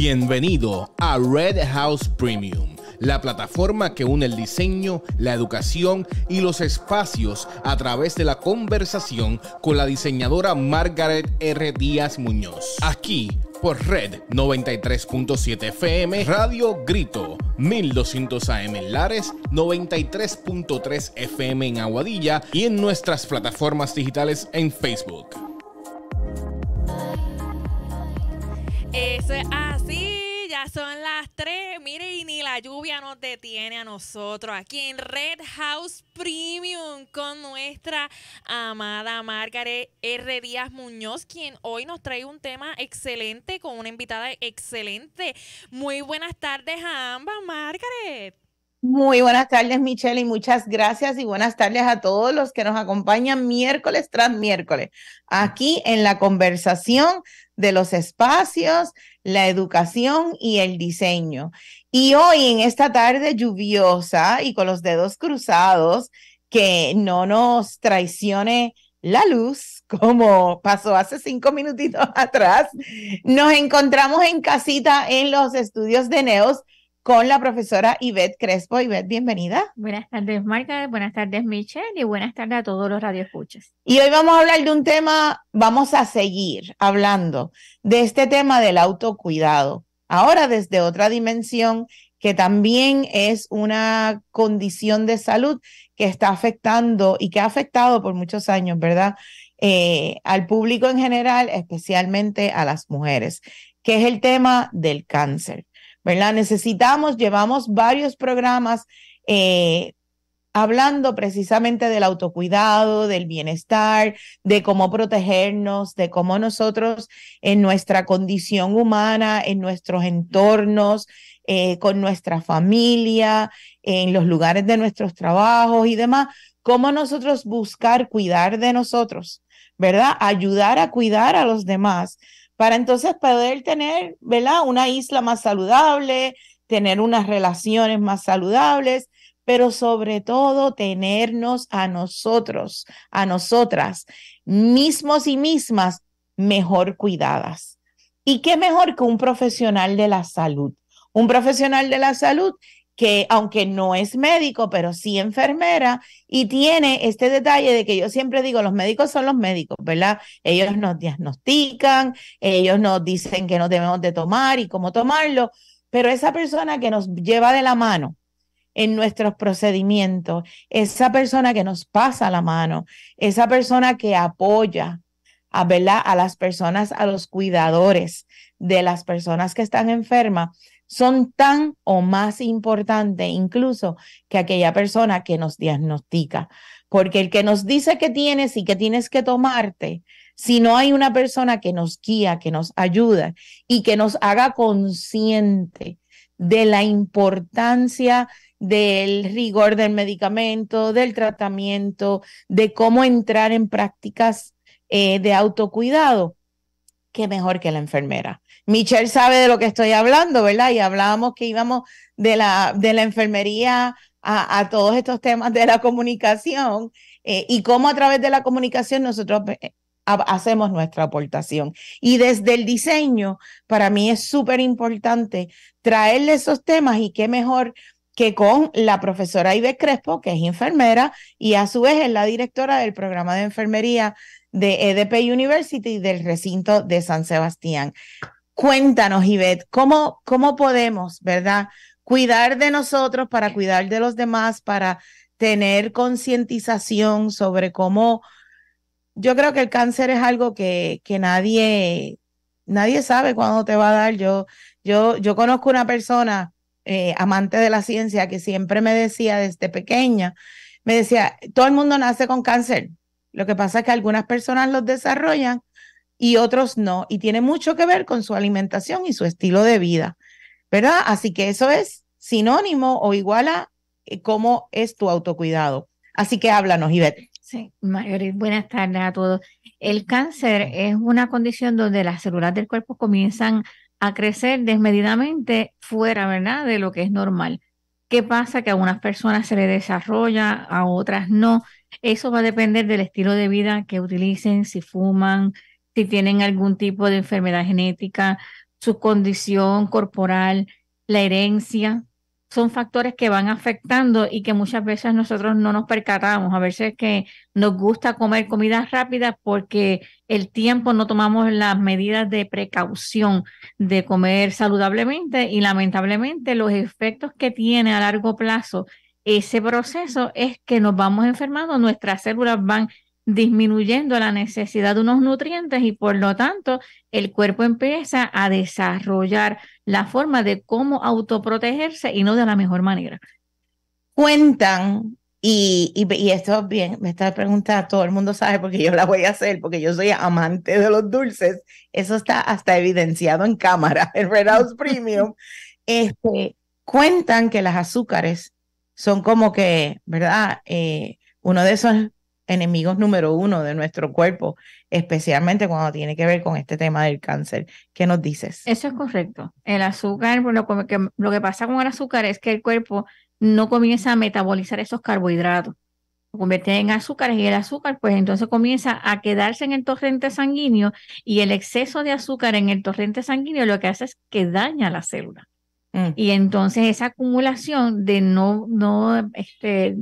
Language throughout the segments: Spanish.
Bienvenido a Red House Premium, la plataforma que une el diseño, la educación y los espacios a través de la conversación con la diseñadora Margaret R. Díaz Muñoz. Aquí por Red 93.7 FM, Radio Grito 1200 AM Lares, 93.3 FM en Aguadilla y en nuestras plataformas digitales en Facebook son las tres, Mire, y ni la lluvia nos detiene a nosotros aquí en Red House Premium con nuestra amada Margaret R. Díaz Muñoz, quien hoy nos trae un tema excelente con una invitada excelente. Muy buenas tardes a ambas, Margaret. Muy buenas tardes, Michelle, y muchas gracias y buenas tardes a todos los que nos acompañan miércoles tras miércoles aquí en la conversación de los espacios, la educación y el diseño. Y hoy, en esta tarde lluviosa y con los dedos cruzados, que no nos traicione la luz, como pasó hace cinco minutitos atrás, nos encontramos en casita en los estudios de Neos con la profesora Ivette Crespo. Ivette, bienvenida. Buenas tardes, Marta. Buenas tardes, Michelle. Y buenas tardes a todos los radioescuchas. Y hoy vamos a hablar de un tema, vamos a seguir hablando de este tema del autocuidado. Ahora desde otra dimensión que también es una condición de salud que está afectando y que ha afectado por muchos años, ¿verdad? Eh, al público en general, especialmente a las mujeres, que es el tema del cáncer. ¿verdad? Necesitamos, llevamos varios programas eh, hablando precisamente del autocuidado, del bienestar, de cómo protegernos, de cómo nosotros en nuestra condición humana, en nuestros entornos, eh, con nuestra familia, en los lugares de nuestros trabajos y demás, cómo nosotros buscar cuidar de nosotros, ¿verdad? Ayudar a cuidar a los demás para entonces poder tener, ¿verdad? Una isla más saludable, tener unas relaciones más saludables, pero sobre todo tenernos a nosotros, a nosotras, mismos y mismas, mejor cuidadas. ¿Y qué mejor que un profesional de la salud? Un profesional de la salud que aunque no es médico, pero sí enfermera, y tiene este detalle de que yo siempre digo, los médicos son los médicos, ¿verdad? Ellos nos diagnostican, ellos nos dicen que no debemos de tomar y cómo tomarlo, pero esa persona que nos lleva de la mano en nuestros procedimientos, esa persona que nos pasa la mano, esa persona que apoya, a, ¿verdad? A las personas, a los cuidadores de las personas que están enfermas, son tan o más importantes incluso que aquella persona que nos diagnostica. Porque el que nos dice que tienes y que tienes que tomarte, si no hay una persona que nos guía, que nos ayuda y que nos haga consciente de la importancia del rigor del medicamento, del tratamiento, de cómo entrar en prácticas eh, de autocuidado, qué mejor que la enfermera. Michelle sabe de lo que estoy hablando, ¿verdad? Y hablábamos que íbamos de la, de la enfermería a, todos estos temas de la comunicación eh, y cómo a través de la comunicación nosotros eh, hacemos nuestra aportación. Y desde el diseño, para mí es súper importante traerle esos temas y qué mejor que con la profesora Ibe Crespo, que es enfermera y a su vez es la directora del programa de enfermería de EDP University del recinto de San Sebastián. Cuéntanos, Ivette, ¿cómo, cómo podemos, verdad, cuidar de nosotros para cuidar de los demás, para tener concientización sobre cómo... Yo creo que el cáncer es algo que, que nadie, nadie sabe cuándo te va a dar. Yo, yo, yo conozco una persona eh, amante de la ciencia que siempre me decía desde pequeña, me decía, todo el mundo nace con cáncer, lo que pasa es que algunas personas los desarrollan y otros no. Y tiene mucho que ver con su alimentación y su estilo de vida, ¿verdad? Así que eso es sinónimo o igual a eh, cómo es tu autocuidado. Así que háblanos, Ivette. Sí, buenas tardes a todos. El cáncer es una condición donde las células del cuerpo comienzan a crecer desmedidamente fuera, ¿verdad?, de lo que es normal. ¿Qué pasa? Que a unas personas se les desarrolla, a otras no. Eso va a depender del estilo de vida que utilicen, si fuman, si tienen algún tipo de enfermedad genética, su condición corporal, la herencia. Son factores que van afectando y que muchas veces nosotros no nos percatamos. A veces que nos gusta comer comida rápida porque el tiempo no tomamos las medidas de precaución de comer saludablemente y lamentablemente los efectos que tiene a largo plazo ese proceso es que nos vamos enfermando, nuestras células van disminuyendo la necesidad de unos nutrientes y por lo tanto el cuerpo empieza a desarrollar la forma de cómo autoprotegerse y no de la mejor manera. Cuentan, y, y, y esto bien, me está preguntando todo el mundo sabe porque yo la voy a hacer, porque yo soy amante de los dulces, eso está hasta evidenciado en cámara, en Red House Premium, este, cuentan que las azúcares son como que, ¿verdad? Eh, uno de esos enemigos número uno de nuestro cuerpo, especialmente cuando tiene que ver con este tema del cáncer. ¿Qué nos dices? Eso es correcto. El azúcar, lo que, lo que pasa con el azúcar es que el cuerpo no comienza a metabolizar esos carbohidratos. Lo convierte en azúcares y el azúcar, pues entonces comienza a quedarse en el torrente sanguíneo y el exceso de azúcar en el torrente sanguíneo lo que hace es que daña la célula. Mm. Y entonces esa acumulación de no, no este,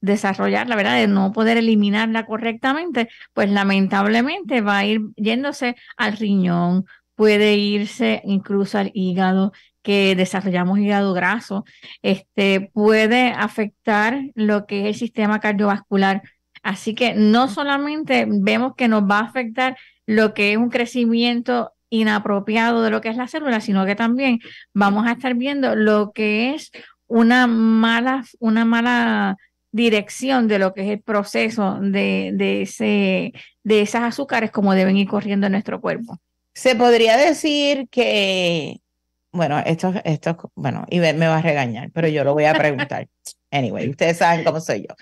desarrollarla, ¿verdad? De no poder eliminarla correctamente, pues lamentablemente va a ir yéndose al riñón, puede irse incluso al hígado, que desarrollamos hígado graso, este, puede afectar lo que es el sistema cardiovascular. Así que no solamente vemos que nos va a afectar lo que es un crecimiento inapropiado de lo que es la célula, sino que también vamos a estar viendo lo que es una mala, una mala dirección de lo que es el proceso de, de, ese, de esas azúcares como deben ir corriendo en nuestro cuerpo. Se podría decir que, bueno, esto, esto, bueno, y me va a regañar, pero yo lo voy a preguntar. Anyway, ustedes saben cómo soy yo.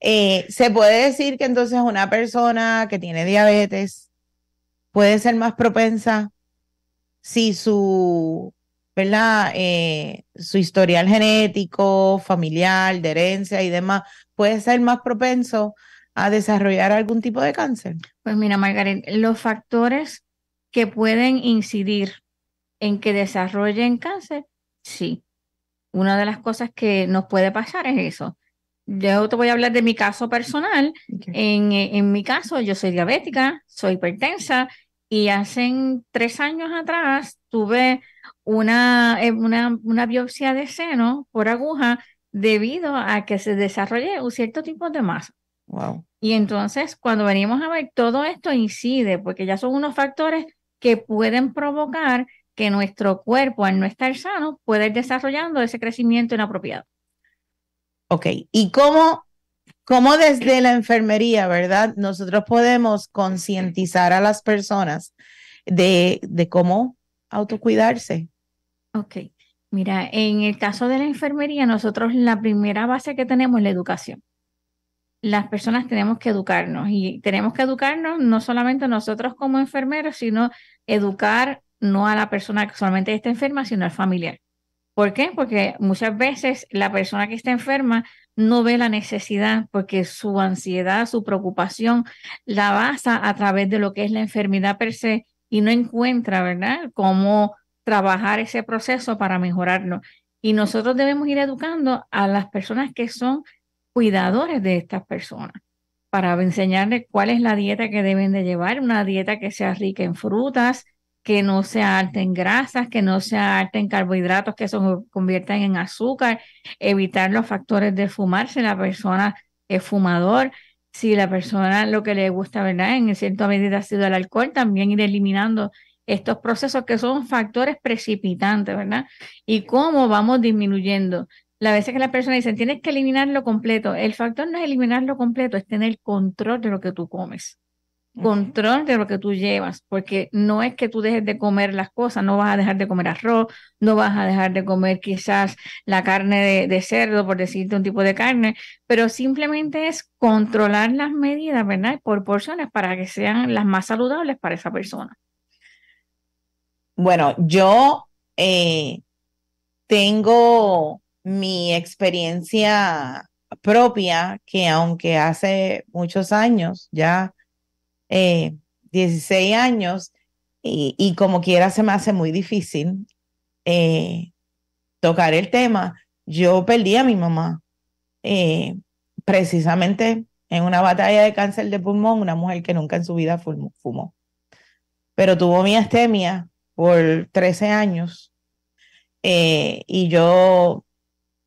Eh, se puede decir que entonces una persona que tiene diabetes puede ser más propensa si su, ¿verdad? Eh, su historial genético, familiar, de herencia y demás, puede ser más propenso a desarrollar algún tipo de cáncer. Pues mira, Margaret, los factores que pueden incidir en que desarrollen cáncer, sí. Una de las cosas que nos puede pasar es eso. Yo te voy a hablar de mi caso personal. En, eh, en mi caso, yo soy diabética, soy hipertensa, y hace tres años atrás tuve eh, una, una, biopsia de seno por aguja debido a que se desarrolle un cierto tipo de masa. Wow. Y entonces, cuando venimos a ver, todo esto incide, porque ya son unos factores que pueden provocar que nuestro cuerpo, al no estar sano, pueda ir desarrollando ese crecimiento inapropiado. Ok, ¿y cómo cómo desde la enfermería, ¿verdad? Nosotros podemos concientizar a las personas de, cómo autocuidarse. Ok. Mira, en el caso de la enfermería, nosotros la primera base que tenemos es la educación. Las personas tenemos que educarnos y tenemos que educarnos no solamente nosotros como enfermeros, sino educar no a la persona que solamente está enferma, sino al familiar. ¿Por qué? Porque muchas veces la persona que está enferma no ve la necesidad porque su ansiedad, su preocupación la basa a través de lo que es la enfermedad per se y no encuentra, ¿verdad?, cómo trabajar ese proceso para mejorarlo. Y nosotros debemos ir educando a las personas que son cuidadores de estas personas para enseñarles cuál es la dieta que deben de llevar, una dieta que sea rica en frutas, que no se alten grasas, que no se alten carbohidratos que se conviertan en azúcar, evitar los factores de fumar si la persona es fumador, si la persona lo que le gusta, ¿verdad? En cierta medida ha sido el alcohol, también ir eliminando estos procesos que son factores precipitantes, ¿verdad? Y cómo vamos disminuyendo. La veces que la persona dice, tienes que eliminarlo completo. El factor no es eliminarlo completo, es tener control de lo que tú comes control de lo que tú llevas, porque no es que tú dejes de comer las cosas, no vas a dejar de comer arroz, no vas a dejar de comer quizás la carne de, cerdo, por decirte un tipo de carne, pero simplemente es controlar las medidas, ¿verdad? Por porciones para que sean las más saludables para esa persona. Bueno, yo eh, tengo mi experiencia propia que aunque hace muchos años ya eh, 16 años y, como quiera se me hace muy difícil eh, tocar el tema. Yo perdí a mi mamá eh, precisamente en una batalla de cáncer de pulmón, una mujer que nunca en su vida fumó, pero tuvo miastemia por 13 años eh, y yo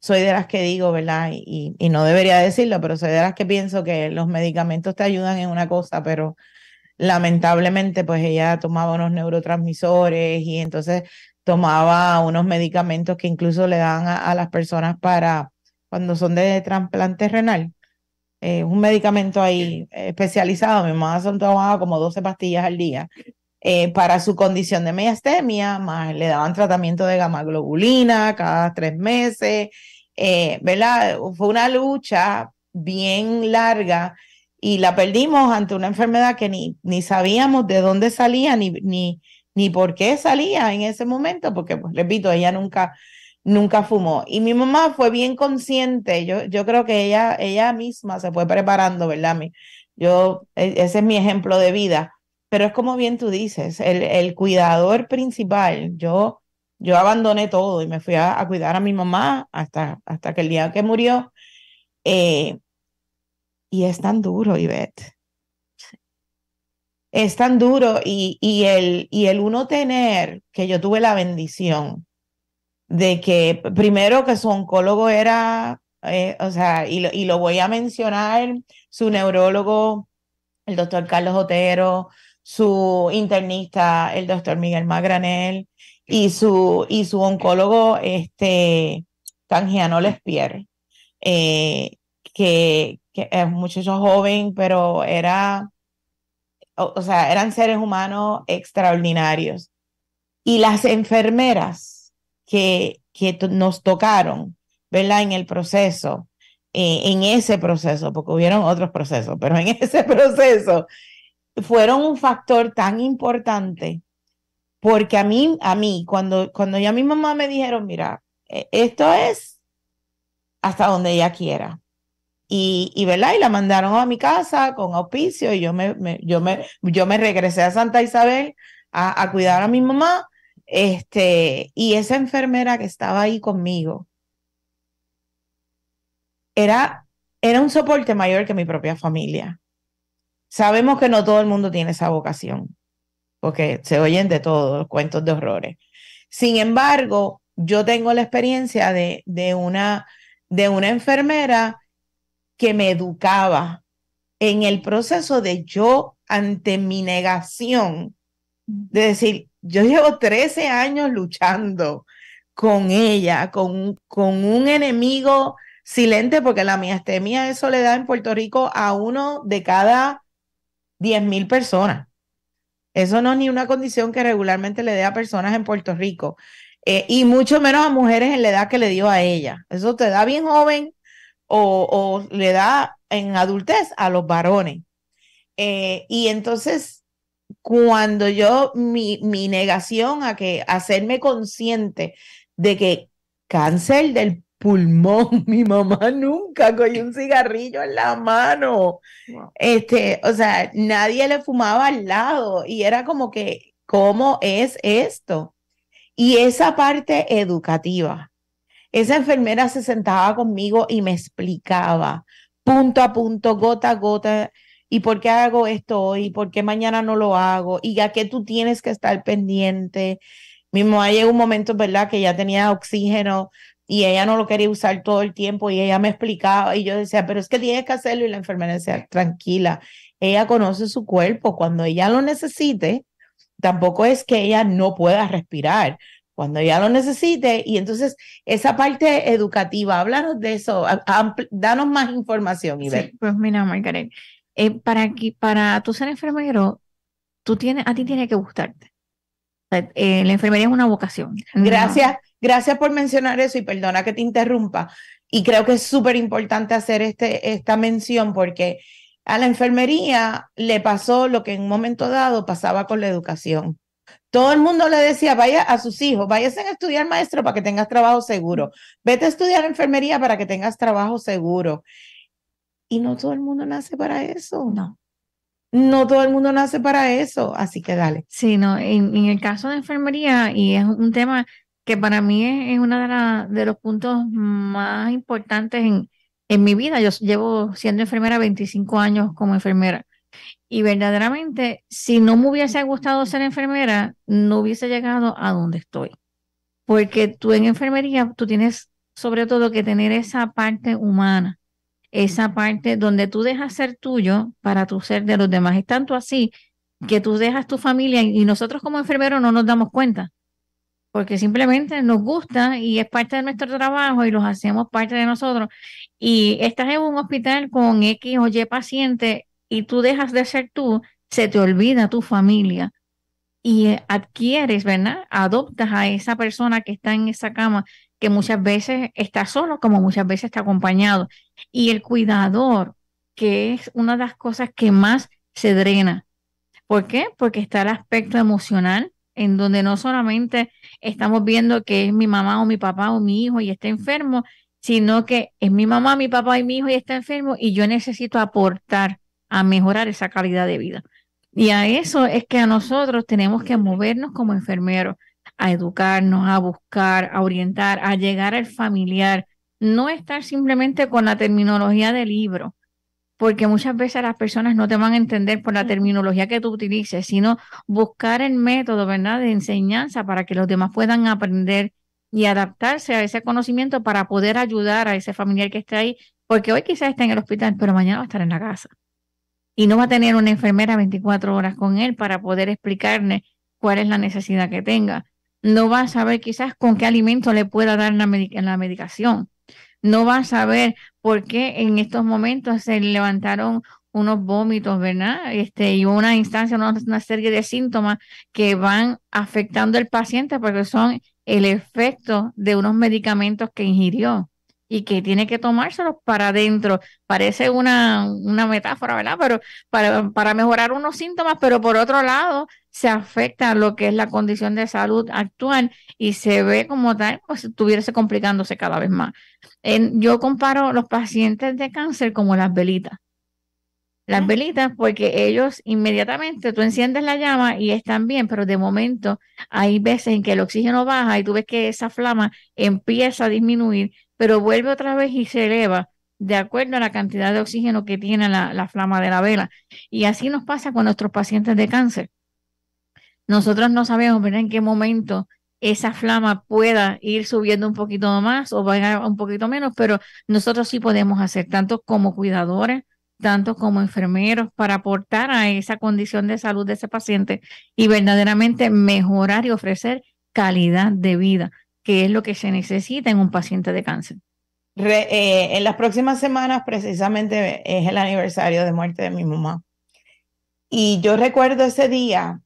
soy de las que digo, ¿verdad? Y, no debería decirlo, pero soy de las que pienso que los medicamentos te ayudan en una cosa, pero lamentablemente pues ella tomaba unos neurotransmisores y entonces tomaba unos medicamentos que incluso le dan a, las personas para cuando son de trasplante renal. Eh, un medicamento ahí especializado, mi mamá son tomaba como 12 pastillas al día eh, para su condición de miastemia, más le daban tratamiento de gamma globulina cada tres meses eh, ¿verdad? Fue una lucha bien larga y la perdimos ante una enfermedad que ni, ni sabíamos de dónde salía, ni, ni, ni por qué salía en ese momento, porque, pues, repito, ella nunca, nunca fumó. Y mi mamá fue bien consciente, yo, yo creo que ella, ella misma se fue preparando, ¿verdad? yo, e, ese es mi ejemplo de vida, pero es como bien tú dices, el, el cuidador principal, yo yo abandoné todo y me fui a, cuidar a mi mamá hasta, hasta que el día que murió. Eh, y es tan duro, Ivette. Es tan duro y, y, el, y el uno tener, que yo tuve la bendición de que primero que su oncólogo era, eh, o sea, y lo, y lo voy a mencionar, su neurólogo, el doctor Carlos Otero, su internista, el doctor Miguel Magranel, y su, y su oncólogo, este, Tangiano Lespierre, eh, que, que, es un muchacho joven, pero era, o, sea, eran seres humanos extraordinarios. Y las enfermeras que, que nos tocaron, ¿verdad? En el proceso, eh, en ese proceso, porque hubieron otros procesos, pero en ese proceso, fueron un factor tan importante porque a mí, a mí, cuando, cuando ya mi mamá me dijeron, mira, e, esto es hasta donde ella quiera. Y, y, y la mandaron a mi casa con auspicio y yo me, yo me, yo me regresé a Santa Isabel a, cuidar a mi mamá. Este, y esa enfermera que estaba ahí conmigo era, era un soporte mayor que mi propia familia. Sabemos que no todo el mundo tiene esa vocación porque se oyen de los cuentos de horrores. Sin embargo, yo tengo la experiencia de, de, una, de una enfermera que me educaba en el proceso de yo ante mi negación, de decir, yo llevo 13 años luchando con ella, con, con un enemigo silente, porque la miastemia eso le da en Puerto Rico a uno de cada 10 mil personas. Eso no es ni una condición que regularmente le dé a personas en Puerto Rico. Eh, y mucho menos a mujeres en la edad que le dio a ella. Eso te da bien joven o, le da en adultez a los varones. Eh, y entonces, cuando yo, mi, mi, negación a que hacerme consciente de que cáncer del pulmón. Mi mamá nunca cogió un cigarrillo en la mano. Este, o sea, nadie le fumaba al lado y era como que, ¿cómo es esto? Y esa parte educativa. Esa enfermera se sentaba conmigo y me explicaba punto a punto, gota a gota, y por qué hago esto hoy, por qué mañana no lo hago, y a qué tú tienes que estar pendiente. Mi mamá llegó un momento, ¿verdad?, que ya tenía oxígeno y ella no lo quería usar todo el tiempo y ella me explicaba y yo decía, pero es que tienes que hacerlo y la enfermera decía, tranquila, ella conoce su cuerpo, cuando ella lo necesite, tampoco es que ella no pueda respirar, cuando ella lo necesite y entonces esa parte educativa, háblanos de eso, danos más información. Iber. Sí, pues mira, Margaret, eh, para, que para tú ser enfermero, tú tienes, a ti tiene que gustarte. Eh, la enfermería es una vocación. Gracias, gracias por mencionar eso y perdona que te interrumpa. Y creo que es súper importante hacer este, esta mención porque a la enfermería le pasó lo que en un momento dado pasaba con la educación. Todo el mundo le decía, vaya a sus hijos, váyase a estudiar maestro para que tengas trabajo seguro, vete a estudiar enfermería para que tengas trabajo seguro. Y no todo el mundo nace para eso. No no todo el mundo nace para eso, así que dale. Sí, en, el caso de enfermería, y es un tema que para mí es, uno de, de los puntos más importantes en, en mi vida. Yo llevo siendo enfermera 25 años como enfermera. Y verdaderamente, si no me hubiese gustado ser enfermera, no hubiese llegado a donde estoy. Porque tú en enfermería, tú tienes sobre todo que tener esa parte humana esa parte donde tú dejas ser tuyo para tu ser de los demás. Es tanto así que tú dejas tu familia y nosotros como enfermeros no nos damos cuenta, porque simplemente nos gusta y es parte de nuestro trabajo y los hacemos parte de nosotros. Y estás en un hospital con X o Y paciente y tú dejas de ser tú, se te olvida tu familia y adquieres, ¿verdad? Adoptas a esa persona que está en esa cama que muchas veces está solo como muchas veces está acompañado. Y el cuidador, que es una de las cosas que más se drena. ¿Por qué? Porque está el aspecto emocional en donde no solamente estamos viendo que es mi mamá o mi papá o mi hijo y está enfermo, sino que es mi mamá, mi papá y mi hijo y está enfermo y yo necesito aportar a mejorar esa calidad de vida. Y a eso es que a nosotros tenemos que movernos como enfermeros a educarnos, a buscar, a orientar, a llegar al familiar, no estar simplemente con la terminología del libro, porque muchas veces las personas no te van a entender por la terminología que tú utilices, sino buscar el método, ¿verdad?, de enseñanza para que los demás puedan aprender y adaptarse a ese conocimiento para poder ayudar a ese familiar que está ahí, porque hoy quizás está en el hospital, pero mañana va a estar en la casa. Y no va a tener una enfermera 24 horas con él para poder explicarle cuál es la necesidad que tenga no va a saber quizás con qué alimento le pueda dar la, la medicación. No va a saber por qué en estos momentos se levantaron unos vómitos, ¿verdad? Este, y una instancia, una, serie de síntomas que van afectando al paciente porque son el efecto de unos medicamentos que ingirió y que tiene que tomárselos para adentro. Parece una, una metáfora, ¿verdad? Pero para mejorar unos síntomas, pero por otro lado, se afecta a lo que es la condición de salud actual y se ve como tal, pues estuviese complicándose cada vez más. En, yo comparo los pacientes de cáncer como las velitas. Las velitas, porque ellos inmediatamente tú enciendes la llama y están bien, pero de momento hay veces en que el oxígeno baja y tú ves que esa flama empieza a disminuir, pero vuelve otra vez y se eleva de acuerdo a la cantidad de oxígeno que tiene la, la flama de la vela. Y así nos pasa con nuestros pacientes de cáncer nosotros no sabemos en qué momento esa flama pueda ir subiendo un poquito más o vaya un poquito menos, pero nosotros sí podemos hacer, tanto como cuidadores, tanto como enfermeros, para aportar a esa condición de salud de ese paciente y verdaderamente mejorar y ofrecer calidad de vida, que es lo que se necesita en un paciente de cáncer. Eh, en las próximas semanas precisamente es el aniversario de muerte de mi mamá. Y yo recuerdo ese día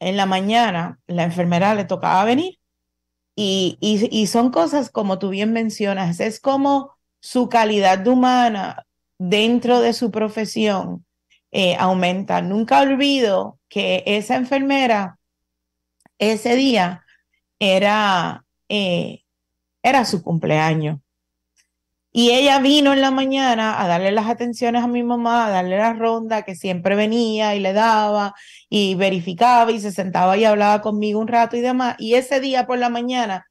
en la mañana la enfermera le tocaba venir. Y, y, son cosas como tú bien mencionas, es como su calidad humana dentro de su profesión eh, aumenta. Nunca olvido que esa enfermera ese día era, eh, era su cumpleaños. Y ella vino en la mañana a darle las atenciones a mi mamá, a darle la ronda que siempre venía y le daba y verificaba y se sentaba y hablaba conmigo un rato y demás. Y ese día por la mañana,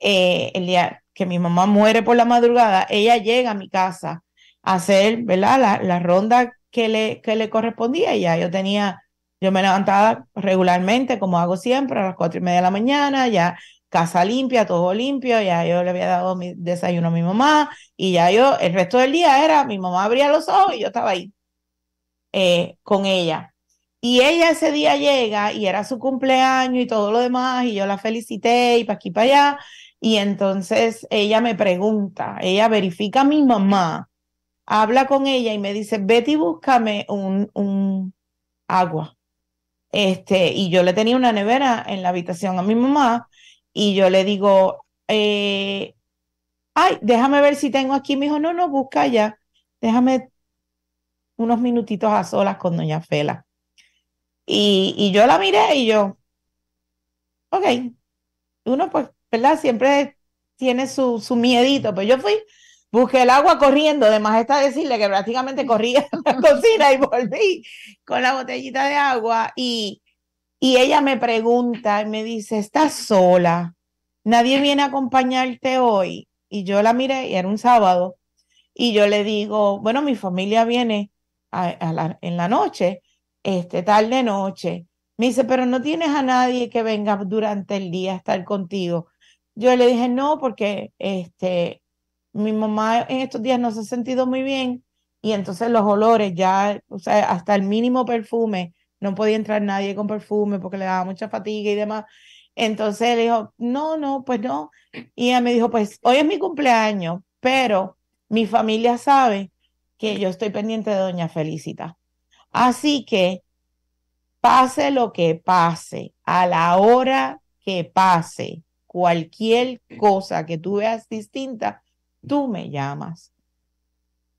eh, el día que mi mamá muere por la madrugada, ella llega a mi casa a hacer ¿verdad? La, ronda que le, que le correspondía. Ya yo tenía, yo me levantaba regularmente, como hago siempre, a las cuatro y media de la mañana, ya casa limpia, todo limpio, ya yo le había dado mi desayuno a mi mamá y ya yo, el resto del día era, mi mamá abría los ojos y yo estaba ahí eh, con ella. Y ella ese día llega y era su cumpleaños y todo lo demás y yo la felicité y para aquí para allá. Y entonces ella me pregunta, ella verifica a mi mamá, habla con ella y me dice, Betty, búscame un, un agua. Este, y yo le tenía una nevera en la habitación a mi mamá y yo le digo, eh, ay, déjame ver si tengo aquí. Me dijo, no, no, busca ya. Déjame unos minutitos a solas con doña Fela. Y, yo la miré y yo, ok, uno pues, ¿verdad? Siempre tiene su, su miedito, pero pues yo fui, busqué el agua corriendo, además está decirle que prácticamente corría a la cocina y volví con la botellita de agua y, y ella me pregunta y me dice, ¿estás sola? ¿Nadie viene a acompañarte hoy? Y yo la miré y era un sábado. Y yo le digo, bueno, mi familia viene en la noche, este, tarde noche. Me dice, pero no tienes a nadie que venga durante el día a estar contigo. Yo le dije, no, porque este, mi mamá en estos días no se ha sentido muy bien y entonces los olores ya, o sea, hasta el mínimo perfume no podía entrar nadie con perfume porque le daba mucha fatiga y demás. Entonces le dijo, no, no, pues no. Y ella me dijo, pues hoy es mi cumpleaños, pero mi familia sabe que yo estoy pendiente de doña Felicita. Así que pase lo que pase, a la hora que pase, cualquier cosa que tú veas distinta, tú me llamas.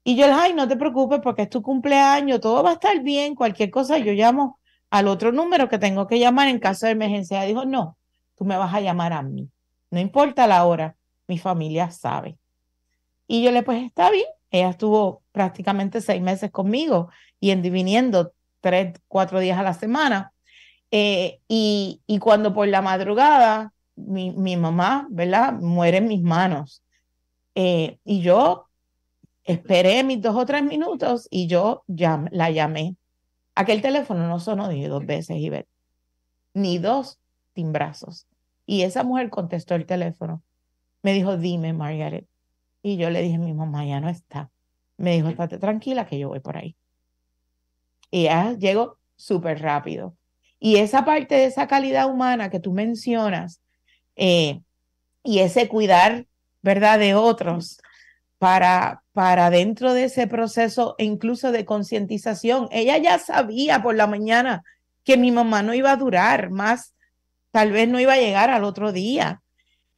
Y yo, le ay, no te preocupes porque es tu cumpleaños, todo va a estar bien, cualquier cosa, yo llamo al otro número que tengo que llamar en caso de emergencia. dijo, no, tú me vas a llamar a mí, no importa la hora, mi familia sabe. Y yo le, pues está bien, ella estuvo prácticamente seis meses conmigo y en tres, cuatro días a la semana. Eh, y, y, cuando por la madrugada mi, mamá, ¿verdad? Muere en mis manos. Eh, y yo Esperé mis dos o tres minutos y yo ya la llamé. Aquel teléfono no sonó ni dos veces, Iber, ni dos timbrazos. Y esa mujer contestó el teléfono. Me dijo, dime, Margaret. Y yo le dije, mi mamá ya no está. Me dijo, estate tranquila que yo voy por ahí. Y ya llegó súper rápido. Y esa parte de esa calidad humana que tú mencionas eh, y ese cuidar, ¿verdad?, de otros para, dentro de ese proceso incluso de concientización. Ella ya sabía por la mañana que mi mamá no iba a durar más, tal vez no iba a llegar al otro día.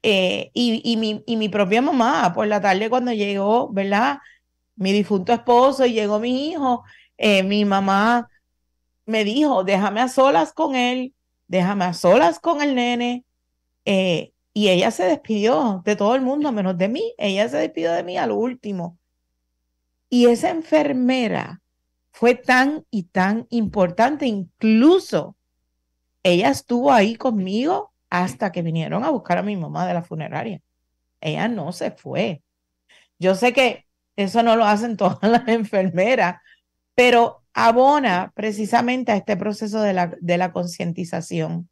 Eh, y, mi, mi propia mamá, por la tarde cuando llegó, ¿verdad? Mi difunto esposo y llegó mi hijo, eh, mi mamá me dijo, déjame a solas con él, déjame a solas con el nene. Eh, y ella se despidió de todo el mundo, menos de mí. Ella se despidió de mí a lo último. Y esa enfermera fue tan y tan importante, incluso ella estuvo ahí conmigo hasta que vinieron a buscar a mi mamá de la funeraria. Ella no se fue. Yo sé que eso no lo hacen todas las enfermeras, pero abona precisamente a este proceso de la, de la concientización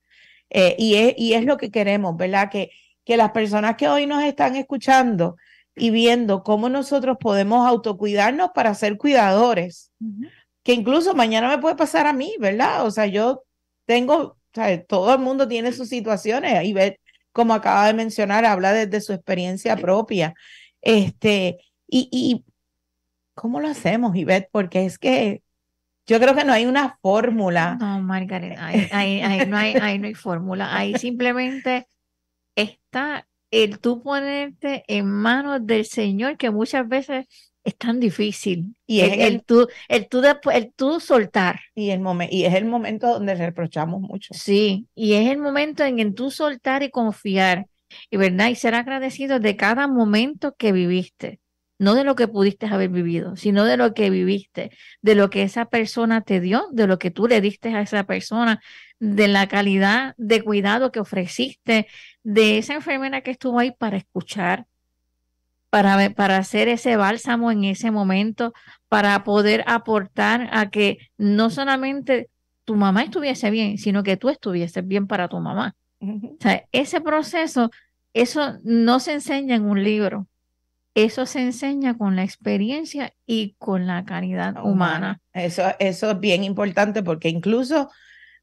eh, y, es, lo que queremos, ¿verdad? Que, que las personas que hoy nos están escuchando y viendo cómo nosotros podemos autocuidarnos para ser cuidadores, que incluso mañana me puede pasar a mí, ¿verdad? O sea, yo tengo, todo el mundo tiene sus situaciones y ver, como acaba de mencionar, habla desde su experiencia propia. Este, y, ¿cómo lo hacemos, Ivette? Porque es que yo creo que no hay una fórmula. No, Margarita, ahí, no, hay, no hay fórmula. Ahí simplemente está el tú ponerte en manos del Señor, que muchas veces es tan difícil. Y es el, tú, el tú, el tú soltar. Y, el y es el momento donde reprochamos mucho. Sí, y es el momento en el tú soltar y confiar. Y verdad, y ser agradecido de cada momento que viviste no de lo que pudiste haber vivido, sino de lo que viviste, de lo que esa persona te dio, de lo que tú le diste a esa persona, de la calidad de cuidado que ofreciste, de esa enfermera que estuvo ahí para escuchar, para, para hacer ese bálsamo en ese momento, para poder aportar a que no solamente tu mamá estuviese bien, sino que tú estuvieses bien para tu mamá. O sea, ese proceso, eso no se enseña en un libro, eso se enseña con la experiencia y con la caridad humana. Eso, es bien importante porque incluso,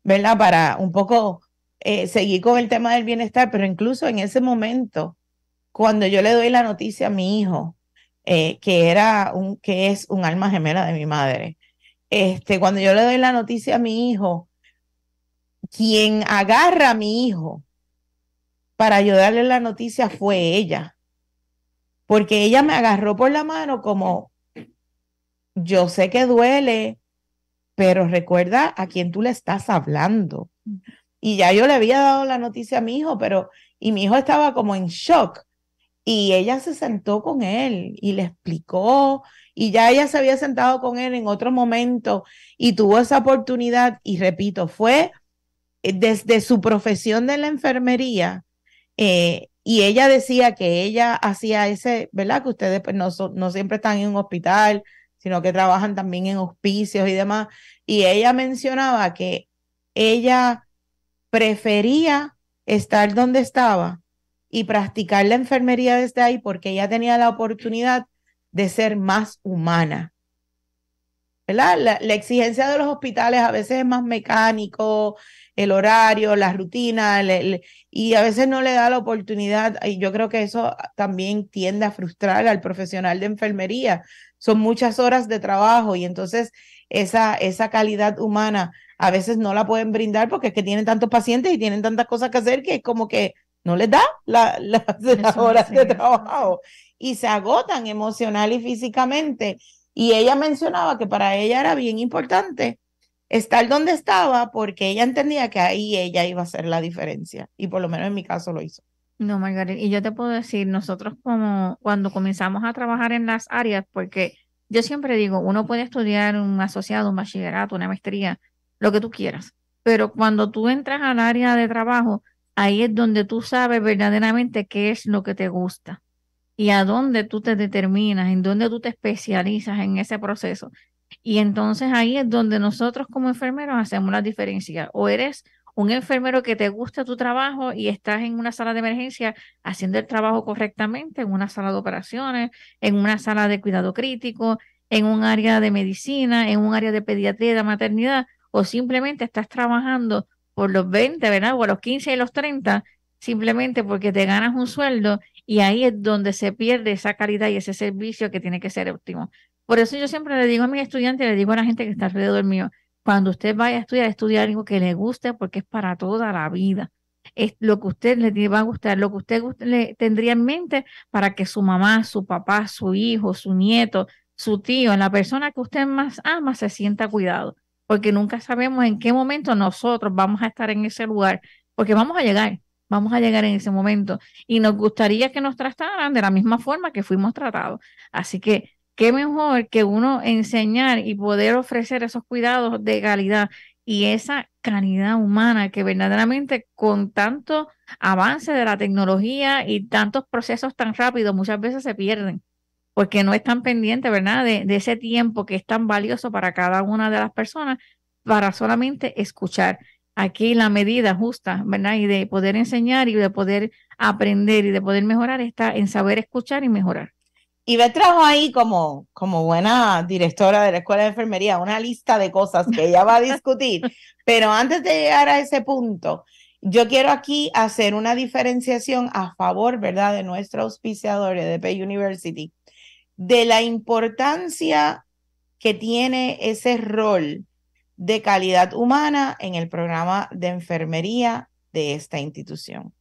¿verdad? Para un poco eh, seguir con el tema del bienestar, pero incluso en ese momento, cuando yo le doy la noticia a mi hijo, eh, que, era un, que es un alma gemela de mi madre, este, cuando yo le doy la noticia a mi hijo, quien agarra a mi hijo para ayudarle la noticia fue ella porque ella me agarró por la mano como, yo sé que duele, pero recuerda a quién tú le estás hablando. Y ya yo le había dado la noticia a mi hijo, pero, y mi hijo estaba como en shock. Y ella se sentó con él y le explicó, y ya ella se había sentado con él en otro momento y tuvo esa oportunidad, y repito, fue eh, desde su profesión de la enfermería, eh, y ella decía que ella hacía ese, ¿verdad? Que ustedes pues, no, no siempre están en un hospital, sino que trabajan también en hospicios y demás. Y ella mencionaba que ella prefería estar donde estaba y practicar la enfermería desde ahí porque ella tenía la oportunidad de ser más humana. ¿Verdad? La, la, exigencia de los hospitales a veces es más mecánico, el horario, la rutina, y a veces no le da la oportunidad. Y yo creo que eso también tiende a frustrar al profesional de enfermería. Son muchas horas de trabajo y entonces esa, esa calidad humana a veces no la pueden brindar porque es que tienen tantos pacientes y tienen tantas cosas que hacer que como que no les da la, las horas de trabajo y se agotan emocional y físicamente. Y ella mencionaba que para ella era bien importante estar donde estaba porque ella entendía que ahí ella iba a hacer la diferencia y por lo menos en mi caso lo hizo. No, Margarita, y yo te puedo decir, nosotros como cuando comenzamos a trabajar en las áreas, porque yo siempre digo, uno puede estudiar un asociado, un bachillerato, una maestría, lo que tú quieras, pero cuando tú entras al área de trabajo, ahí es donde tú sabes verdaderamente qué es lo que te gusta y a dónde tú te determinas, en dónde tú te especializas en ese proceso. Y entonces ahí es donde nosotros como enfermeros hacemos la diferencia. O eres un enfermero que te gusta tu trabajo y estás en una sala de emergencia haciendo el trabajo correctamente, en una sala de operaciones, en una sala de cuidado crítico, en un área de medicina, en un área de pediatría de maternidad, o simplemente estás trabajando por los 20, ¿verdad? O a los 15 y los 30, simplemente porque te ganas un sueldo y ahí es donde se pierde esa calidad y ese servicio que tiene que ser óptimo. Por eso yo siempre le digo a mis estudiantes, le digo a la gente que está alrededor mío, cuando usted vaya a estudiar, estudiar algo que le guste porque es para toda la vida. Es lo que usted le va a gustar, lo que usted le tendría en mente para que su mamá, su papá, su hijo, su nieto, su tío, la persona que usted más ama se sienta cuidado, porque nunca sabemos en qué momento nosotros vamos a estar en ese lugar, porque vamos a llegar, vamos a llegar en ese momento y nos gustaría que nos trataran de la misma forma que fuimos tratados. Así que qué mejor que uno enseñar y poder ofrecer esos cuidados de calidad y esa calidad humana que verdaderamente con tanto avance de la tecnología y tantos procesos tan rápidos muchas veces se pierden porque no están pendientes, ¿verdad? De, de ese tiempo que es tan valioso para cada una de las personas para solamente escuchar aquí la medida justa, ¿verdad? Y de poder enseñar y de poder aprender y de poder mejorar está en saber escuchar y mejorar. Y me trajo ahí como, como buena directora de la Escuela de Enfermería una lista de cosas que ella va a discutir, pero antes de llegar a ese punto, yo quiero aquí hacer una diferenciación a favor, ¿verdad?, de nuestro auspiciador de University, de la importancia que tiene ese rol de calidad humana en el programa de enfermería de esta institución.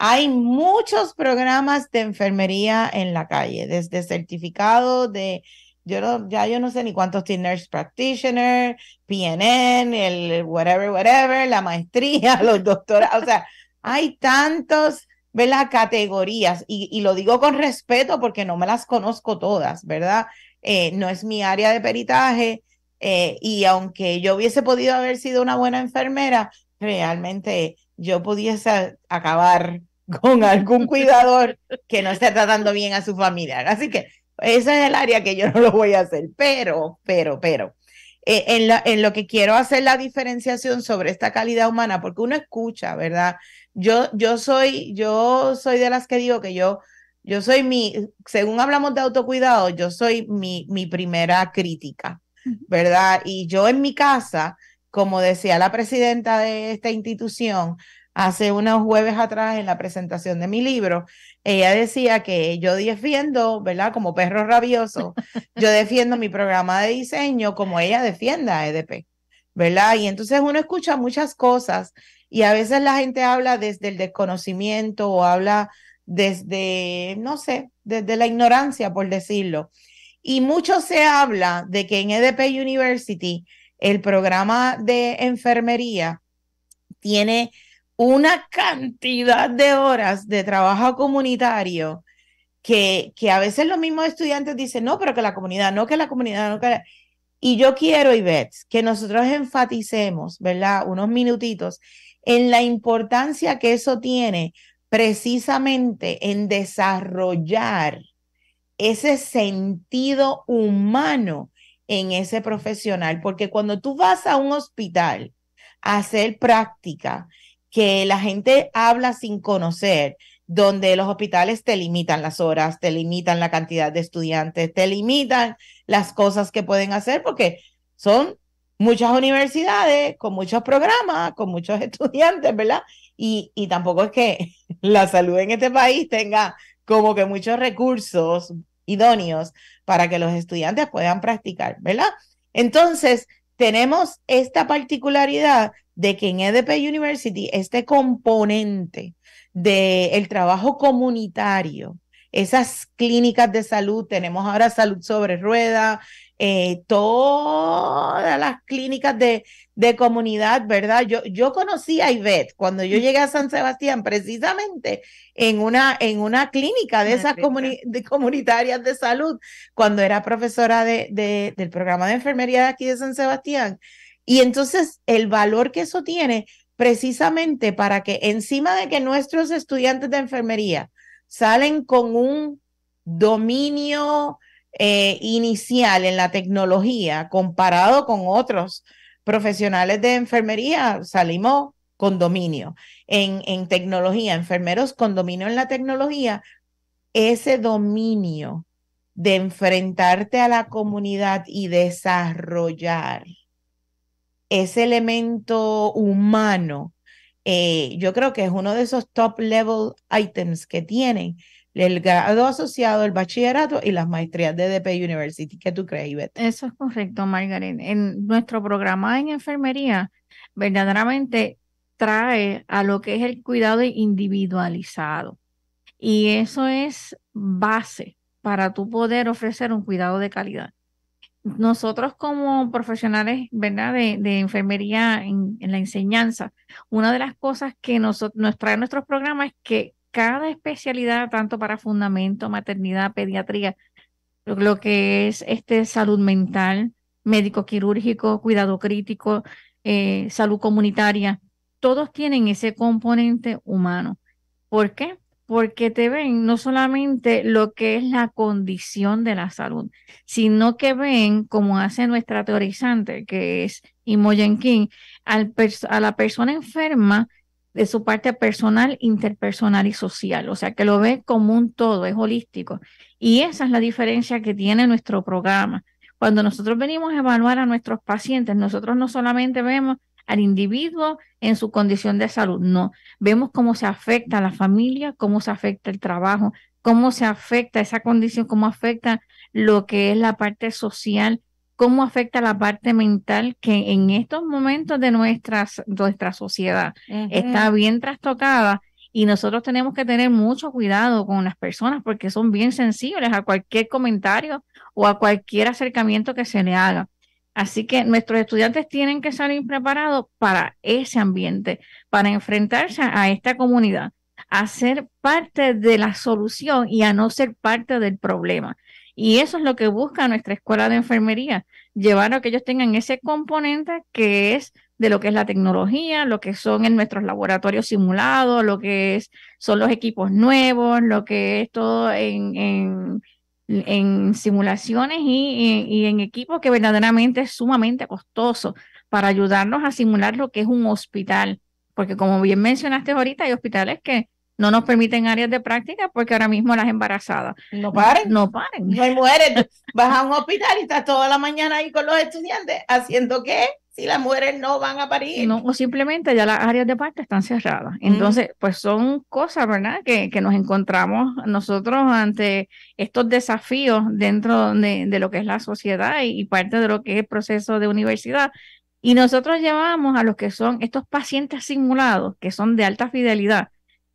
Hay muchos programas de enfermería en la calle, desde certificado de, yo no, ya yo no sé ni cuántos tiene Nurse Practitioner, PNN, el whatever, whatever, la maestría, los doctorados, o sea, hay tantos, ve las Categorías, y, lo digo con respeto porque no me las conozco todas, ¿verdad? Eh, no es mi área de peritaje, eh, y aunque yo hubiese podido haber sido una buena enfermera, realmente yo pudiese acabar con algún cuidador que no esté tratando bien a su familiar. Así que ese es el área que yo no lo voy a hacer, pero, pero, pero. Eh, en, en, lo que quiero hacer la diferenciación sobre esta calidad humana, porque uno escucha, ¿verdad? Yo, yo, soy, yo soy de las que digo que yo, yo soy mi, según hablamos de autocuidado, yo soy mi, mi primera crítica, ¿verdad? Y yo en mi casa, como decía la presidenta de esta institución, hace unos jueves atrás en la presentación de mi libro, ella decía que yo defiendo, ¿verdad? Como perro rabioso, yo defiendo mi programa de diseño como ella defienda a EDP, ¿verdad? Y entonces uno escucha muchas cosas y a veces la gente habla desde el desconocimiento o habla desde, no sé, desde la ignorancia, por decirlo. Y mucho se habla de que en EDP University el programa de enfermería tiene una cantidad de horas de trabajo comunitario que, que, a veces los mismos estudiantes dicen, no, pero que la comunidad, no que la comunidad, no que Y yo quiero, Ivette, que nosotros enfaticemos, ¿verdad? Unos minutitos en la importancia que eso tiene precisamente en desarrollar ese sentido humano en ese profesional, porque cuando tú vas a un hospital a hacer práctica que la gente habla sin conocer, donde los hospitales te limitan las horas, te limitan la cantidad de estudiantes, te limitan las cosas que pueden hacer, porque son muchas universidades con muchos programas, con muchos estudiantes, ¿verdad? Y, y tampoco es que la salud en este país tenga como que muchos recursos idóneos para que los estudiantes puedan practicar, ¿verdad? Entonces, tenemos esta particularidad de que en EDP University este componente del trabajo comunitario, esas clínicas de salud, tenemos ahora salud sobre rueda, eh, todas las clínicas de, de, comunidad, ¿verdad? Yo, yo conocí a Ivette cuando yo mm. llegué a San Sebastián, precisamente en una, en una clínica de esas comunitarias de salud, cuando era profesora de, del programa de enfermería de aquí de San Sebastián. Y entonces el valor que eso tiene precisamente para que encima de que nuestros estudiantes de enfermería salen con un dominio eh, inicial en la tecnología comparado con otros profesionales de enfermería, salimos con dominio en, tecnología, enfermeros con dominio en la tecnología, ese dominio de enfrentarte a la comunidad y desarrollar ese elemento humano, eh, yo creo que es uno de esos top level items que tienen el grado asociado, el bachillerato y las maestrías de DP University. ¿Qué tú crees, Ivette? Eso es correcto, Margaret. En nuestro programa en enfermería, verdaderamente trae a lo que es el cuidado individualizado. Y eso es base para tú poder ofrecer un cuidado de calidad. Nosotros como profesionales De, enfermería en, la enseñanza, una de las cosas que nos, nos trae nuestros programas es que cada especialidad, tanto para fundamento, maternidad, pediatría, lo, que es este salud mental, médico quirúrgico, cuidado crítico, eh, salud comunitaria, todos tienen ese componente humano. ¿Por qué? Porque te ven no solamente lo que es la condición de la salud, sino que ven, como hace nuestra teorizante, que es Imogen King, a la persona enferma de su parte personal, interpersonal y social. O sea, que lo ve como un todo, es holístico. Y esa es la diferencia que tiene nuestro programa. Cuando nosotros venimos a evaluar a nuestros pacientes, nosotros no solamente vemos al individuo en su condición de salud, no, vemos cómo se afecta a la familia, cómo se afecta el trabajo, cómo se afecta esa condición, cómo afecta lo que es la parte social, cómo afecta la parte mental que en estos momentos de nuestras, nuestra sociedad está bien trastocada y nosotros tenemos que tener mucho cuidado con las personas porque son bien sensibles a cualquier comentario o a cualquier acercamiento que se le haga. Así que nuestros estudiantes tienen que salir preparados para ese ambiente, para enfrentarse a esta comunidad, a ser parte de la solución y a no ser parte del problema. Y eso es lo que busca nuestra escuela de enfermería, llevar a que ellos tengan ese componente que es de lo que es la tecnología, lo que son en nuestros laboratorios simulados, lo que es, son los equipos nuevos, lo que es todo en, en, simulaciones y, y en equipos que verdaderamente es sumamente costoso para ayudarnos a simular lo que es un hospital. Porque como bien mencionaste ahorita, hay hospitales que no nos permiten áreas de práctica porque ahora mismo las embarazadas. No paren. No, paren. No hay mujeres. Vas a un hospital y estás toda la mañana ahí con los estudiantes haciendo qué si las mujeres no van a parir. o simplemente ya las áreas de parto están cerradas. Entonces, pues son cosas, ¿verdad?, que, que, nos encontramos nosotros ante estos desafíos dentro de, lo que es la sociedad y, y parte de lo que es el proceso de universidad. Y nosotros llevamos a los que son estos pacientes simulados, que son de alta fidelidad,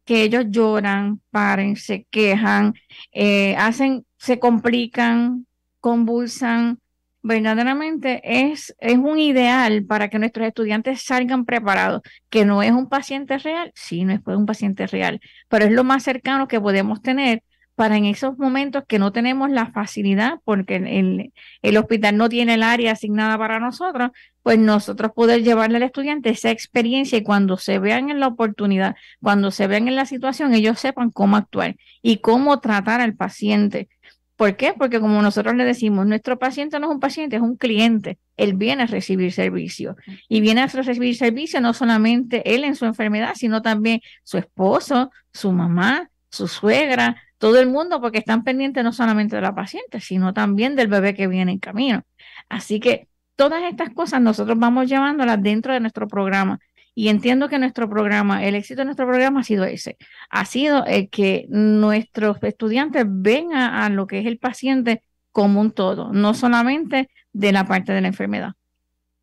que ellos lloran, paren, se quejan, eh, hacen, se complican, convulsan. Verdaderamente es, es un ideal para que nuestros estudiantes salgan preparados, que no es un paciente real, sí, no es un paciente real, pero es lo más cercano que podemos tener para en esos momentos que no tenemos la facilidad, porque el, el, hospital no tiene el área asignada para nosotros, pues nosotros poder llevarle al estudiante esa experiencia y cuando se vean en la oportunidad, cuando se vean en la situación, ellos sepan cómo actuar y cómo tratar al paciente. ¿Por qué? Porque como nosotros le decimos, nuestro paciente no es un paciente, es un cliente. Él viene a recibir servicio. Y viene a recibir servicio no solamente él en su enfermedad, sino también su esposo, su mamá, su suegra, todo el mundo porque están pendientes no solamente de la paciente, sino también del bebé que viene en camino. Así que todas estas cosas nosotros vamos llevándolas dentro de nuestro programa y entiendo que nuestro programa, el éxito de nuestro programa ha sido ese, ha sido el que nuestros estudiantes ven a, a lo que es el paciente como un todo, no solamente de la parte de la enfermedad.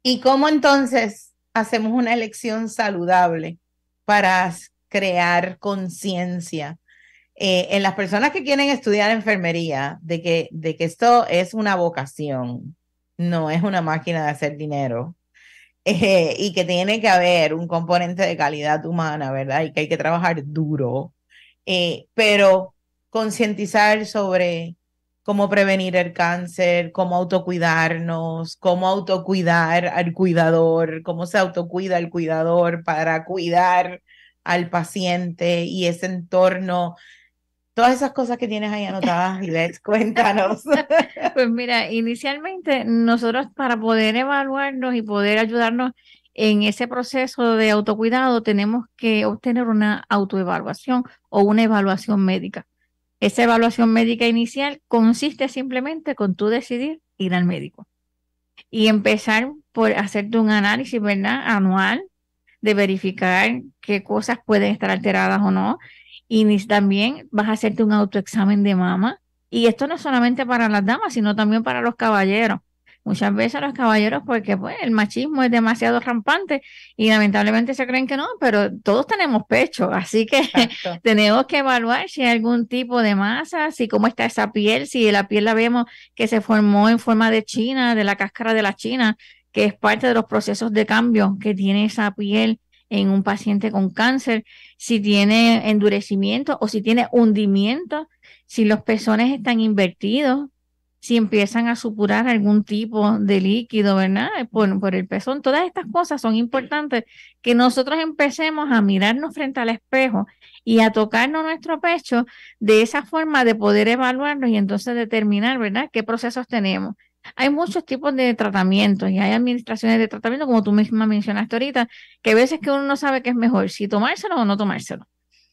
¿Y cómo entonces hacemos una elección saludable para crear conciencia? Eh, en las personas que quieren estudiar enfermería, de que, de que esto es una vocación, no es una máquina de hacer dinero. Eh, y que tiene que haber un componente de calidad humana, ¿verdad? Y que hay que trabajar duro, eh, pero concientizar sobre cómo prevenir el cáncer, cómo autocuidarnos, cómo autocuidar al cuidador, cómo se autocuida el cuidador para cuidar al paciente y ese entorno todas esas cosas que tienes ahí anotadas, Gillette, cuéntanos. pues mira, inicialmente nosotros para poder evaluarnos y poder ayudarnos en ese proceso de autocuidado tenemos que obtener una autoevaluación o una evaluación médica. Esa evaluación médica inicial consiste simplemente con tú decidir ir al médico y empezar por hacerte un análisis, ¿verdad? Anual de verificar qué cosas pueden estar alteradas o no, y también vas a hacerte un autoexamen de mama. Y esto no es solamente para las damas, sino también para los caballeros. Muchas veces los caballeros, porque pues, el machismo es demasiado rampante y lamentablemente se creen que no, pero todos tenemos pecho, así que tenemos que evaluar si hay algún tipo de masa, si cómo está esa piel, si la piel la vemos que se formó en forma de china, de la cáscara de la china, que es parte de los procesos de cambio que tiene esa piel en un paciente con cáncer, si tiene endurecimiento o si tiene hundimiento, si los pezones están invertidos, si empiezan a supurar algún tipo de líquido, ¿verdad? Por, el pezón. Todas estas cosas son importantes que nosotros empecemos a mirarnos frente al espejo y a tocarnos nuestro pecho de esa forma de poder evaluarnos y entonces determinar, ¿verdad?, qué procesos tenemos hay muchos tipos de tratamientos y hay administraciones de tratamiento, como tú misma mencionaste ahorita, que a veces que uno no sabe qué es mejor, si tomárselo o no tomárselo.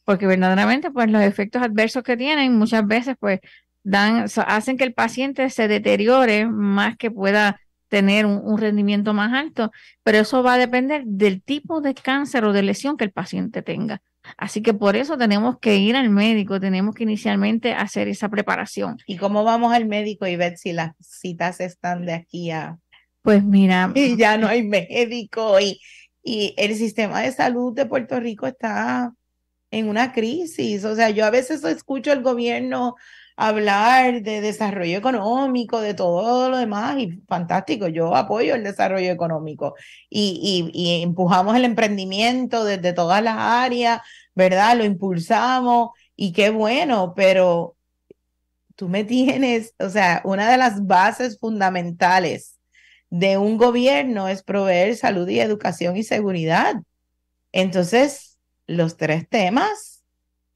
Porque verdaderamente, pues los efectos adversos que tienen muchas veces, pues, dan, hacen que el paciente se deteriore más que pueda tener un, rendimiento más alto, pero eso va a depender del tipo de cáncer o de lesión que el paciente tenga. Así que por eso tenemos que ir al médico, tenemos que inicialmente hacer esa preparación. ¿Y cómo vamos al médico, y ver si las citas están de aquí a... Pues mira... Y ya no hay médico y, y el sistema de salud de Puerto Rico está en una crisis. O sea, yo a veces escucho el gobierno hablar de desarrollo económico, de todo lo demás, y fantástico, yo apoyo el desarrollo económico y, y empujamos el emprendimiento desde todas las áreas, ¿verdad? Lo impulsamos y qué bueno, pero tú me tienes, o sea, una de las bases fundamentales de un gobierno es proveer salud y educación y seguridad. Entonces, los tres temas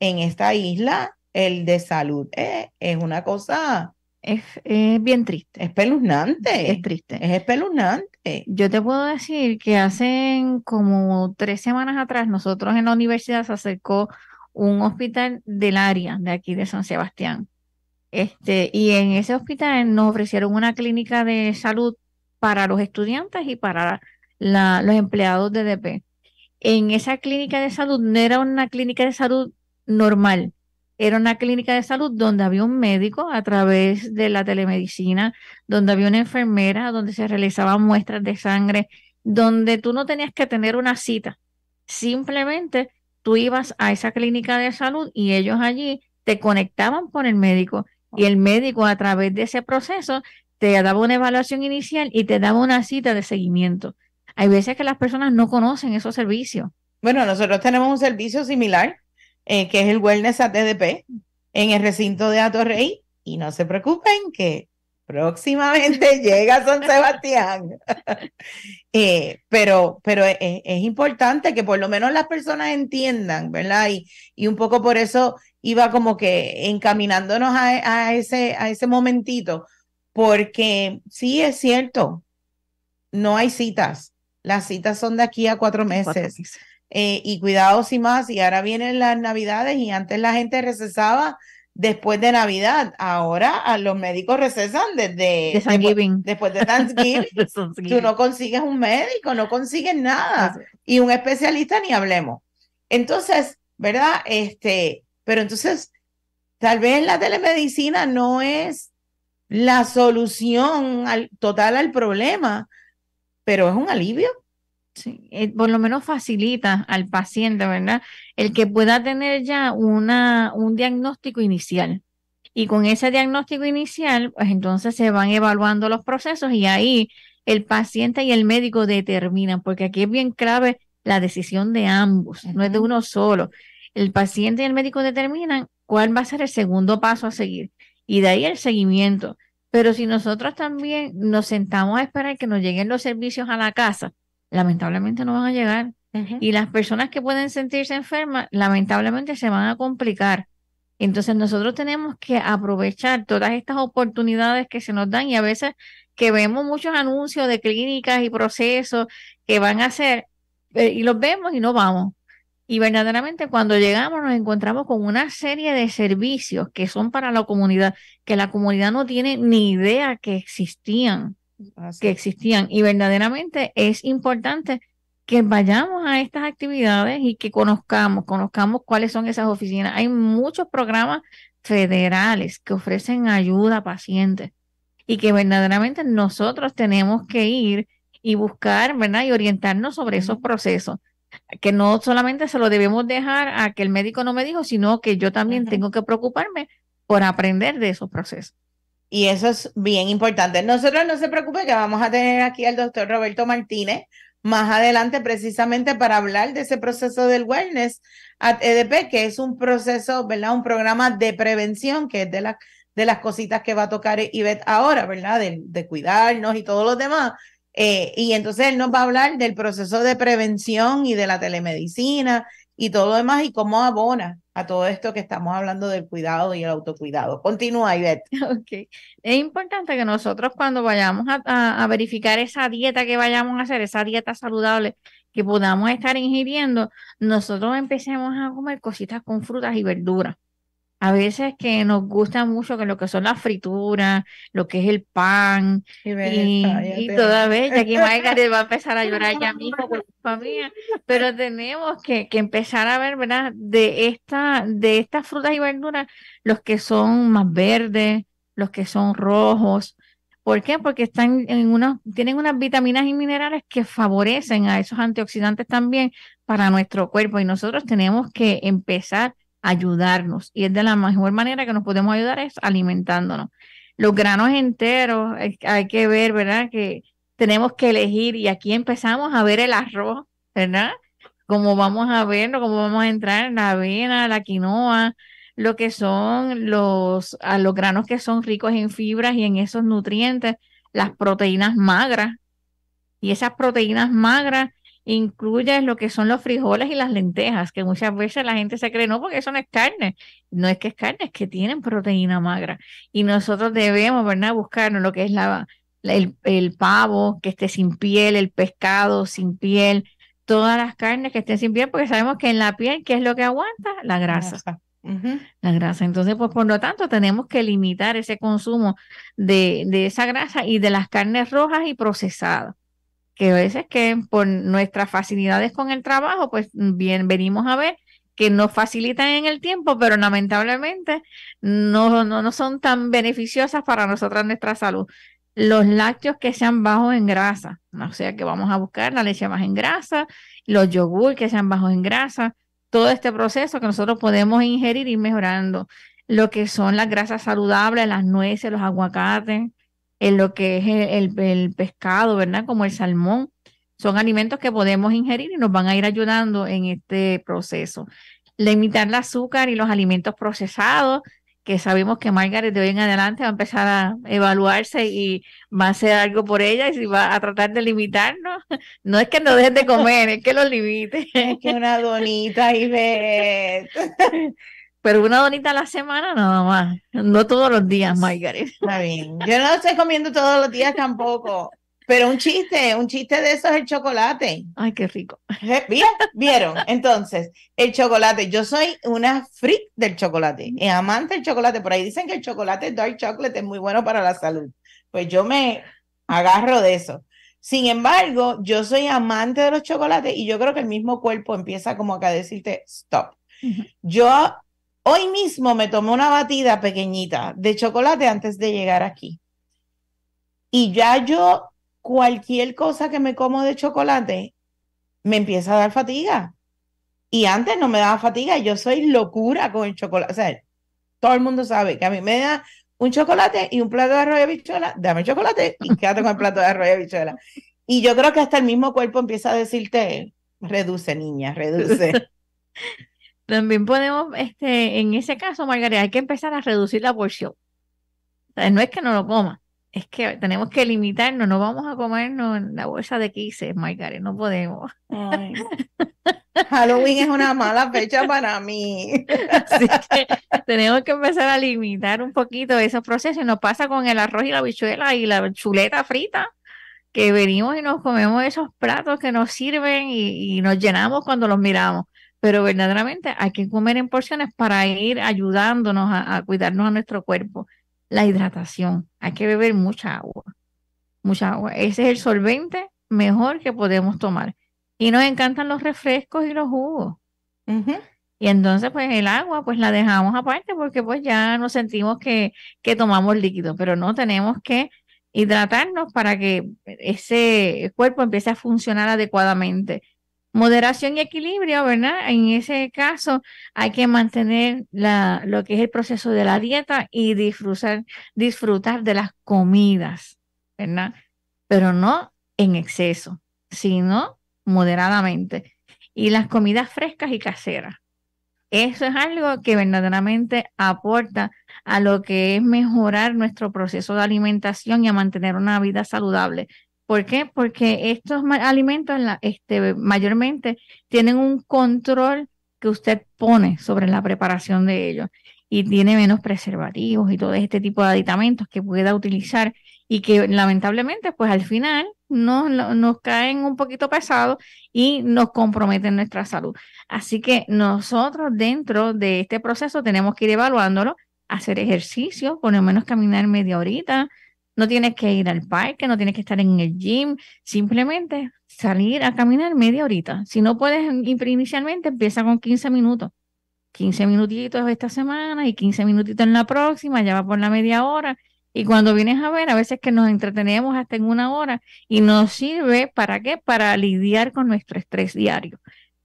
en esta isla el de salud. Eh, es una cosa... Es, bien triste. Es Espeluznante. Es triste. Es espeluznante. Yo te puedo decir que hace como tres semanas atrás nosotros en la universidad se acercó un hospital del área de aquí de San Sebastián. Este, y en ese hospital nos ofrecieron una clínica de salud para los estudiantes y para la, los empleados de DP. En esa clínica de salud no era una clínica de salud normal, era una clínica de salud donde había un médico a través de la telemedicina, donde había una enfermera, donde se realizaban muestras de sangre, donde tú no tenías que tener una cita. Simplemente tú ibas a esa clínica de salud y ellos allí te conectaban con el médico y el médico a través de ese proceso te daba una evaluación inicial y te daba una cita de seguimiento. Hay veces que las personas no conocen esos servicios. Bueno, nosotros tenemos un servicio similar eh, que es el Wellness ATDP, en el recinto de Atorrey. Y no se preocupen que próximamente llega San Sebastián. Eh, pero pero es, importante que por lo menos las personas entiendan, ¿verdad? Y, y un poco por eso iba como que encaminándonos a, ese, a ese momentito, porque sí es cierto, no hay citas. Las citas son de aquí a Cuatro meses. Eh, y cuidados y más. Y ahora vienen las navidades y antes la gente recesaba después de Navidad. Ahora a ah, los médicos recesan desde Después, de Thanksgiving, Tú no consigues un médico, no consigues nada. Y un especialista ni hablemos. Entonces, ¿verdad? Este, pero entonces, tal vez la telemedicina no es la solución total al problema, pero es un alivio. Sí, eh, por lo menos facilita al paciente, ¿verdad? El que pueda tener ya una, un diagnóstico inicial. Y con ese diagnóstico inicial, pues entonces se van evaluando los procesos y ahí el paciente y el médico determinan, porque aquí es bien clave la decisión de ambos, no es de uno solo. El paciente y el médico determinan cuál va a ser el segundo paso a seguir y de ahí el seguimiento. Pero si nosotros también nos sentamos a esperar que nos lleguen los servicios a la casa, lamentablemente no van a llegar. Y las personas que pueden sentirse enfermas, lamentablemente se van a complicar. Entonces nosotros tenemos que aprovechar todas estas oportunidades que se nos dan y a veces que vemos muchos anuncios de clínicas y procesos que van a hacer eh, y los vemos y no vamos. Y verdaderamente cuando llegamos nos encontramos con una serie de servicios que son para la comunidad, que la comunidad no tiene ni idea que existían que existían. Y verdaderamente es importante que vayamos a estas actividades y que conozcamos, conozcamos cuáles son esas oficinas. Hay muchos programas federales que ofrecen ayuda a pacientes y que verdaderamente nosotros tenemos que ir y buscar, ¿verdad? Y orientarnos sobre esos procesos, que no solamente se lo debemos dejar a que el médico no me dijo, sino que yo también tengo que preocuparme por aprender de esos procesos. Y eso es bien importante. Nosotros no se preocupe que vamos a tener aquí al doctor Roberto Martínez más adelante precisamente para hablar de ese proceso del wellness at EDP, que es un proceso, ¿verdad? Un programa de prevención, que es de, de las cositas que va a tocar Ivette ahora, ¿verdad? De, cuidarnos y todos los demás. Eh, y entonces él nos va a hablar del proceso de prevención y de la telemedicina y todo lo demás y cómo abona a todo esto que estamos hablando del cuidado y el autocuidado. Continúa, Ivette. Ok. Es importante que nosotros cuando vayamos a, verificar esa dieta que vayamos a hacer, esa dieta saludable que podamos estar ingiriendo, nosotros empecemos a comer cositas con frutas y verduras a veces que nos gusta mucho que lo que son las frituras, lo que es el pan, y, todavía aquí que va a empezar a llorar ya mismo por culpa familia, pero tenemos que, que, empezar a ver, ¿verdad? De, esta, de estas frutas y verduras, los que son más verdes, los que son rojos. ¿Por qué? Porque están en tienen unas vitaminas y minerales que favorecen a esos antioxidantes también para nuestro cuerpo y nosotros tenemos que empezar ayudarnos. Y es de la mejor manera que nos podemos ayudar es alimentándonos. Los granos enteros, hay que ver, ¿verdad? Que tenemos que elegir y aquí empezamos a ver el arroz, ¿verdad? Como vamos a verlo, cómo vamos a entrar en la avena, la quinoa, lo que son los, a los granos que son ricos en fibras y en esos nutrientes, las proteínas magras. Y esas proteínas magras incluye lo que son los frijoles y las lentejas, que muchas veces la gente se cree, no, porque eso no es carne. No es que es carne, es que tienen proteína magra. Y nosotros debemos, ¿verdad?, buscarnos lo que es el, pavo, que esté sin piel, el pescado sin piel, todas las carnes que estén sin piel, porque sabemos que en la piel, ¿qué es lo que aguanta? La grasa. La grasa. Entonces, pues por lo tanto, tenemos que limitar ese consumo de, de esa grasa y de las carnes rojas y procesadas que a veces que por nuestras facilidades con el trabajo, pues bien, venimos a ver que nos facilitan en el tiempo, pero lamentablemente no, no, no son tan beneficiosas para nosotras nuestra salud. Los lácteos que sean bajos en grasa, o sea que vamos a buscar la leche más en grasa, los yogur que sean bajos en grasa, todo este proceso que nosotros podemos ingerir y mejorando. Lo que son las grasas saludables, las nueces, los aguacates, en lo que es el, pescado, ¿verdad? Como el salmón. Son alimentos que podemos ingerir y nos van a ir ayudando en este proceso. Limitar el azúcar y los alimentos procesados, que sabemos que Margaret de hoy en adelante va a empezar a evaluarse y va a hacer algo por ella y si va a tratar de limitarnos. No es que no dejen de comer, es que lo limite. Es que una donita y ve. pero una donita a la semana nada más. No todos los días, Margaret. Está bien. Yo no estoy comiendo todos los días tampoco. Pero un chiste, un chiste de eso es el chocolate. Ay, qué rico. ¿Eh? ¿Vieron? Entonces, el chocolate. Yo soy una freak del chocolate, amante del chocolate. Por ahí dicen que el chocolate dark chocolate es muy bueno para la salud. Pues yo me agarro de eso. Sin embargo, yo soy amante de los chocolates y yo creo que el mismo cuerpo empieza como acá a decirte, stop. Yo Hoy mismo me tomé una batida pequeñita de chocolate antes de llegar aquí. Y ya yo, cualquier cosa que me como de chocolate, me empieza a dar fatiga. Y antes no me daba fatiga, yo soy locura con el chocolate. O sea, todo el mundo sabe que a mí me da un chocolate y un plato de arroz y bichuela, dame el chocolate y quédate con el plato de arroz y bichuela. Y yo creo que hasta el mismo cuerpo empieza a decirte, reduce niña, reduce. También podemos, este, en ese caso, Margarita, hay que empezar a reducir la porción. no es que no lo coma, es que tenemos que limitarnos, no vamos a comernos la bolsa de quises, Margarita, no podemos. Halloween es una mala fecha para mí. Así que tenemos que empezar a limitar un poquito esos procesos. y Nos pasa con el arroz y la bichuela y la chuleta frita, que venimos y nos comemos esos platos que nos sirven y nos llenamos cuando los miramos pero verdaderamente hay que comer en porciones para ir ayudándonos a, cuidarnos a nuestro cuerpo. La hidratación, hay que beber mucha agua, mucha agua. Ese es el solvente mejor que podemos tomar. Y nos encantan los refrescos y los jugos. Y entonces, pues el agua, pues la dejamos aparte porque pues ya nos sentimos que, que tomamos líquido, pero no tenemos que hidratarnos para que ese cuerpo empiece a funcionar adecuadamente moderación y equilibrio, ¿verdad? En ese caso hay que mantener la, lo que es el proceso de la dieta y disfrutar, disfrutar de las comidas, ¿verdad? Pero no en exceso, sino moderadamente. Y las comidas frescas y caseras. Eso es algo que verdaderamente aporta a lo que es mejorar nuestro proceso de alimentación y a mantener una vida saludable ¿Por qué? Porque estos alimentos este, mayormente tienen un control que usted pone sobre la preparación de ellos y tiene menos preservativos y todo este tipo de aditamentos que pueda utilizar y que lamentablemente pues al final nos, nos caen un poquito pesados y nos comprometen nuestra salud. Así que nosotros dentro de este proceso tenemos que ir evaluándolo, hacer ejercicio, por lo menos caminar media horita, no tienes que ir al parque, no tienes que estar en el gym, simplemente salir a caminar media horita. Si no puedes inicialmente, empieza con 15 minutos. 15 minutitos esta semana y 15 minutitos en la próxima, ya va por la media hora. Y cuando vienes a ver, a veces que nos entretenemos hasta en una hora y nos sirve para qué? Para lidiar con nuestro estrés diario.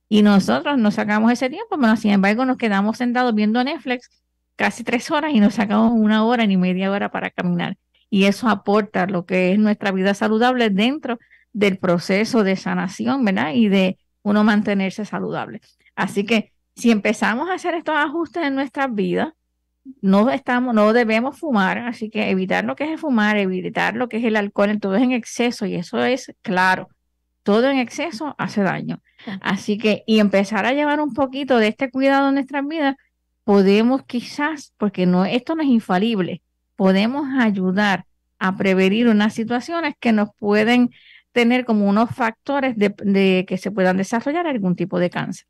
Y nosotros nos sacamos ese tiempo, pero sin embargo nos quedamos sentados viendo Netflix casi tres horas y nos sacamos una hora ni media hora para caminar y eso aporta lo que es nuestra vida saludable dentro del proceso de sanación, ¿verdad? Y de uno mantenerse saludable. Así que si empezamos a hacer estos ajustes en nuestras vidas, no estamos, no debemos fumar, así que evitar lo que es fumar, evitar lo que es el alcohol, todo es en exceso y eso es claro. Todo en exceso hace daño. Así que, y empezar a llevar un poquito de este cuidado en nuestras vidas, podemos quizás, porque no, esto no es infalible, podemos ayudar a prevenir unas situaciones que nos pueden tener como unos factores de, que se puedan desarrollar algún tipo de cáncer.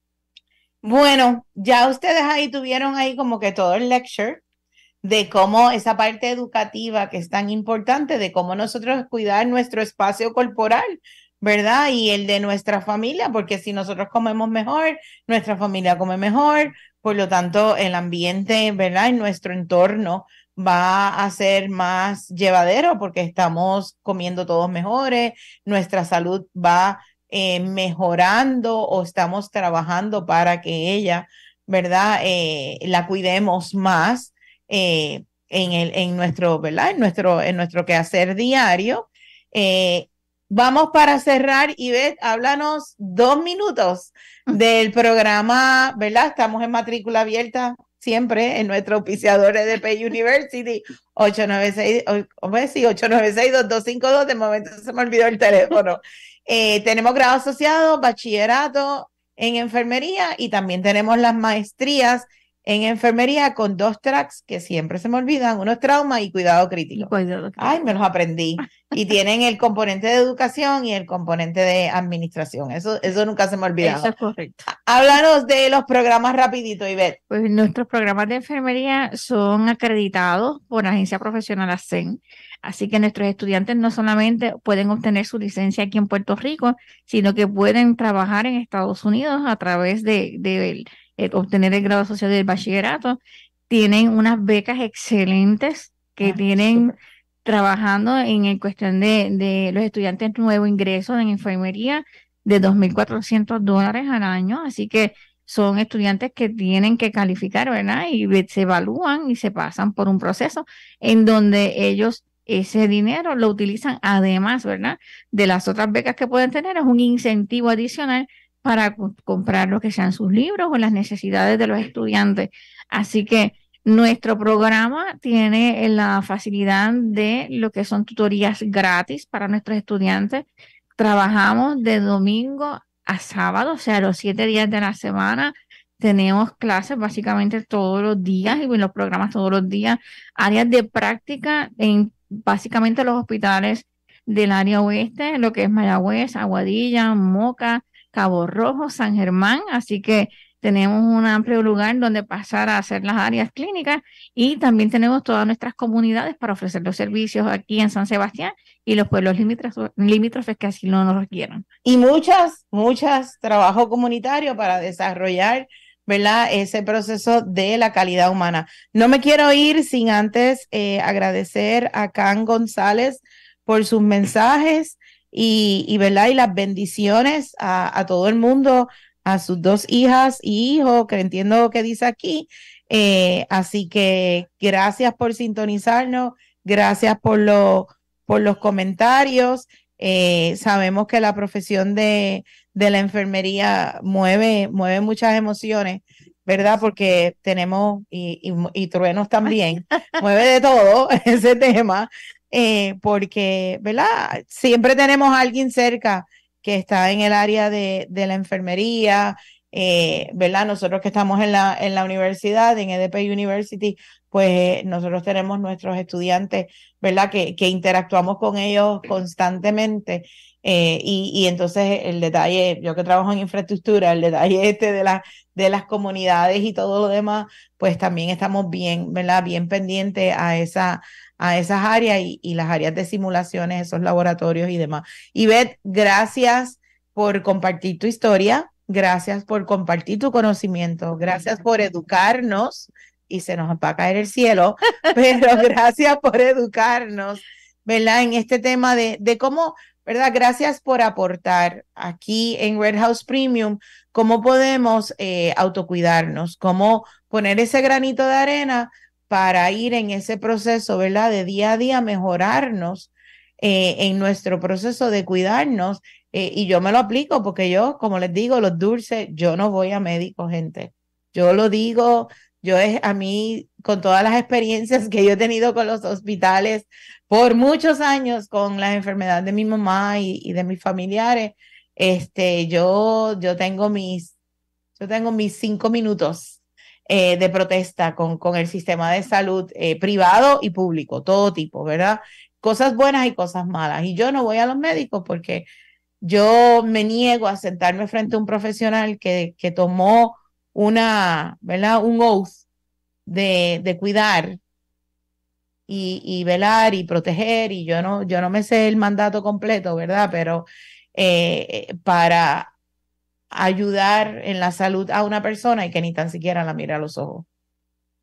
Bueno, ya ustedes ahí tuvieron ahí como que todo el lecture de cómo esa parte educativa que es tan importante, de cómo nosotros cuidar nuestro espacio corporal, ¿verdad? Y el de nuestra familia, porque si nosotros comemos mejor, nuestra familia come mejor, por lo tanto, el ambiente, ¿verdad? En nuestro entorno va a ser más llevadero porque estamos comiendo todos mejores, nuestra salud va eh, mejorando o estamos trabajando para que ella, ¿verdad? Eh, la cuidemos más eh, en, el, en, nuestro, ¿verdad? En nuestro, en nuestro quehacer diario. vamos para cerrar, Ivette, háblanos dos minutos del programa, ¿verdad? Estamos en matrícula abierta siempre en nuestro oficiador de Pay University, 896-896-2252. Pues de momento se me olvidó el teléfono. Eh, tenemos grado asociado, bachillerato en enfermería y también tenemos las maestrías en enfermería con dos tracks que siempre se me olvidan, uno es trauma y cuidado crítico. Ay, me los aprendí. Y tienen el componente de educación y el componente de administración. Eso, eso nunca se me olvidaba. Eso es correcto. Háblanos de los programas rapidito, Ivette. Pues nuestros programas de enfermería son acreditados por la agencia profesional ACEN. Así que nuestros estudiantes no solamente pueden obtener su licencia aquí en Puerto Rico, sino que pueden trabajar en Estados Unidos a través de, de eh, obtener el grado social del bachillerato, tienen unas becas excelentes que ah, tienen trabajando en el cuestión de, los estudiantes nuevo ingreso en enfermería de 2.400 dólares al año, así que son estudiantes que tienen que calificar, ¿verdad? Y se evalúan y se pasan por un proceso en donde ellos ese dinero lo utilizan además, ¿verdad? De las otras becas que pueden tener, es un incentivo adicional para comprar lo que sean sus libros o las necesidades de los estudiantes. Así que nuestro programa tiene eh, la facilidad de lo que son tutorías gratis para nuestros estudiantes. Trabajamos de domingo a sábado, o sea, los siete días de la semana. Tenemos clases básicamente todos los días y los programas todos los días, áreas de práctica en básicamente los hospitales del área oeste, lo que es Mayagüez, Aguadilla, Moca, Cabo Rojo, San Germán, así que tenemos un amplio lugar donde pasar a hacer las áreas clínicas y también tenemos todas nuestras comunidades para ofrecer los servicios aquí en San Sebastián y los pueblos limítrofes que así no nos requieran. Y muchas, muchas trabajo comunitario para desarrollar ¿verdad? Ese proceso de la calidad humana. No me quiero ir sin antes eh, agradecer a Can González por sus mensajes, y, ¿verdad? y las bendiciones a, todo el mundo, a sus dos hijas y hijos, que entiendo que dice aquí. Eh, así que gracias por sintonizarnos, gracias por, lo, por los comentarios. Eh, sabemos que la profesión de, de, la enfermería mueve, mueve muchas emociones, ¿verdad? Porque tenemos, y truenos también, mueve de todo ese tema. Eh, porque, ¿verdad? Siempre tenemos a alguien cerca que está en el área de, la enfermería, eh, ¿verdad? Nosotros que estamos en la, en la universidad, en EDP University, pues nosotros tenemos nuestros estudiantes, ¿verdad? Que, que interactuamos con ellos constantemente eh, y, y, entonces el detalle, yo que trabajo en infraestructura, el detalle este de, la, de las comunidades y todo lo demás, pues también estamos bien, ¿verdad? Bien pendientes a, esa, a esas áreas y, y las áreas de simulaciones, esos laboratorios y demás. Y Beth, gracias por compartir tu historia, gracias por compartir tu conocimiento, gracias por educarnos y se nos va a caer el cielo, pero gracias por educarnos, ¿verdad? En este tema de, de cómo ¿verdad? Gracias por aportar aquí en Red House Premium cómo podemos eh, autocuidarnos, cómo poner ese granito de arena para ir en ese proceso, ¿verdad? De día a día mejorarnos eh, en nuestro proceso de cuidarnos. Eh, y yo me lo aplico porque yo, como les digo, los dulces, yo no voy a médico, gente. Yo lo digo, yo es a mí con todas las experiencias que yo he tenido con los hospitales por muchos años, con la enfermedad de mi mamá y, de mis familiares, este, yo, yo, tengo mis, yo tengo mis cinco minutos eh, de protesta con, con, el sistema de salud eh, privado y público, todo tipo, ¿verdad? Cosas buenas y cosas malas. Y yo no voy a los médicos porque yo me niego a sentarme frente a un profesional que, que tomó una, ¿verdad? Un oath de, cuidar y, y, velar y proteger, y yo no, yo no me sé el mandato completo, ¿verdad? Pero eh, para ayudar en la salud a una persona y que ni tan siquiera la mira a los ojos.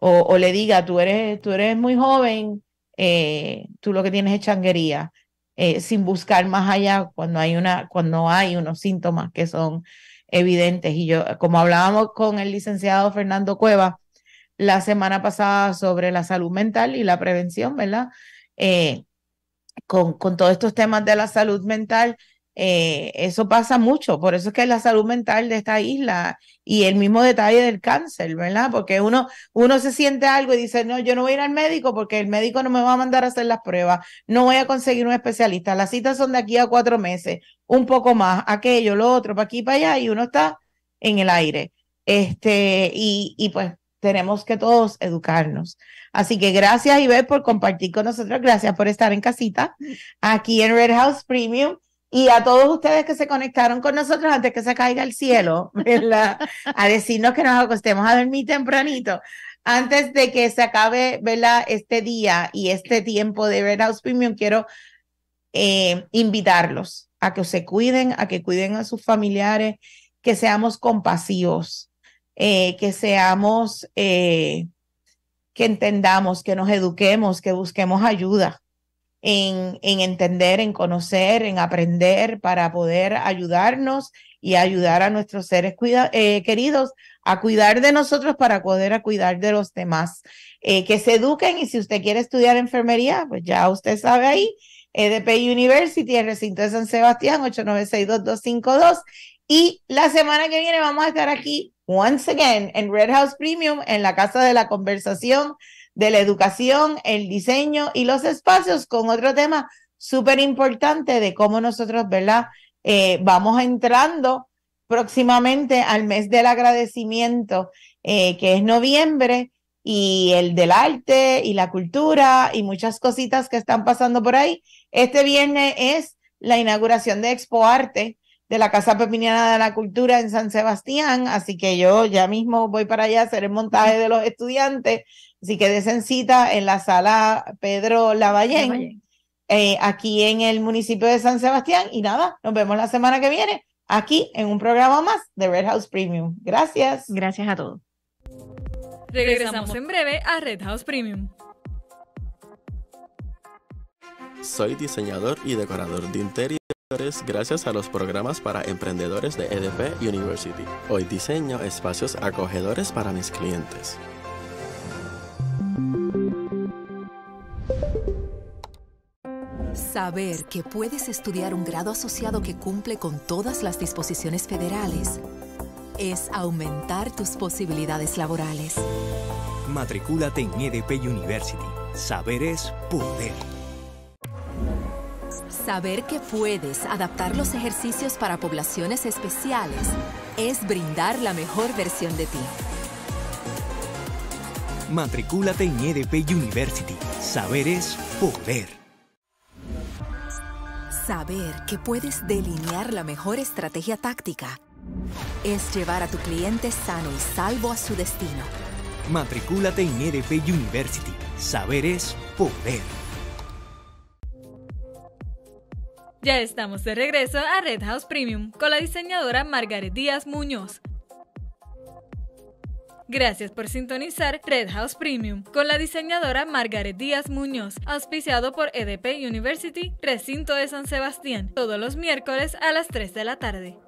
O, le diga, tú eres, tú eres muy joven, eh, tú lo que tienes es changuería, eh, sin buscar más allá cuando hay, una, cuando hay unos síntomas que son evidentes. Y yo, como hablábamos con el licenciado Fernando Cueva, la semana pasada sobre la salud mental y la prevención, ¿verdad? Eh, con, todos estos temas de la salud mental, eh, eso pasa mucho. Por eso es que la salud mental de esta isla y el mismo detalle del cáncer, ¿verdad? Porque uno, uno se siente algo y dice, no, yo no voy a ir al médico porque el médico no me va a mandar a hacer las pruebas, no voy a conseguir un especialista, las citas son de aquí a cuatro meses, un poco más, aquello, lo otro, para aquí, para allá, y uno está en el aire. Este, y, y pues tenemos que todos educarnos. Así que gracias, Iber, por compartir con nosotros. Gracias por estar en casita aquí en Red House Premium. Y a todos ustedes que se conectaron con nosotros antes que se caiga el cielo, ¿verdad? A decirnos que nos acostemos a dormir tempranito. Antes de que se acabe, ¿verdad? Este día y este tiempo de Red House Premium, quiero eh, invitarlos a que se cuiden, a que cuiden a sus familiares, que seamos compasivos, eh, que seamos, eh, que entendamos, que nos eduquemos, que busquemos ayuda en, en entender, en conocer, en aprender para poder ayudarnos y ayudar a nuestros seres eh, queridos a cuidar de nosotros para poder a cuidar de los demás. que se eduquen y si usted quiere estudiar enfermería, pues ya usted sabe ahí, EDP University, el recinto de San Sebastián, 896-2252 Y la semana que viene vamos a estar aquí once again, en Red House Premium, en la Casa de la Conversación, de la Educación, el Diseño y los Espacios, con otro tema súper importante de cómo nosotros, ¿verdad? Eh, vamos entrando próximamente al mes del agradecimiento, eh, que es noviembre, y el del arte y la cultura y muchas cositas que están pasando por ahí. Este viernes es la inauguración de Expo Arte, de la Casa Pepiniana de la Cultura en San Sebastián, así que yo ya mismo voy para allá a hacer el montaje de los estudiantes, así que en cita en la sala Pedro Lavallén, eh, aquí en el municipio de San Sebastián, y nada, nos vemos la semana que viene aquí en un programa más de Red House Premium. Gracias. Gracias a todos. Regresamos en breve a Red House Premium. Soy diseñador y decorador de interior gracias a los programas para emprendedores de EDP University. Hoy diseño espacios acogedores para mis clientes. Saber que puedes estudiar un grado asociado que cumple con todas las disposiciones federales es aumentar tus posibilidades laborales. Matricúlate en EDP University. Saber es poder. Saber que puedes adaptar los ejercicios para poblaciones especiales es brindar la mejor versión de ti. Matricúlate en EDP University. Saber es poder. Saber que puedes delinear la mejor estrategia táctica es llevar a tu cliente sano y salvo a su destino. Matricúlate en EDP University. Saber es poder. Ya estamos de regreso a Red House Premium con la diseñadora Margaret Díaz Muñoz. Gracias por sintonizar Red House Premium con la diseñadora Margaret Díaz Muñoz, auspiciado por EDP University, Recinto de San Sebastián, todos los miércoles a las 3 de la tarde.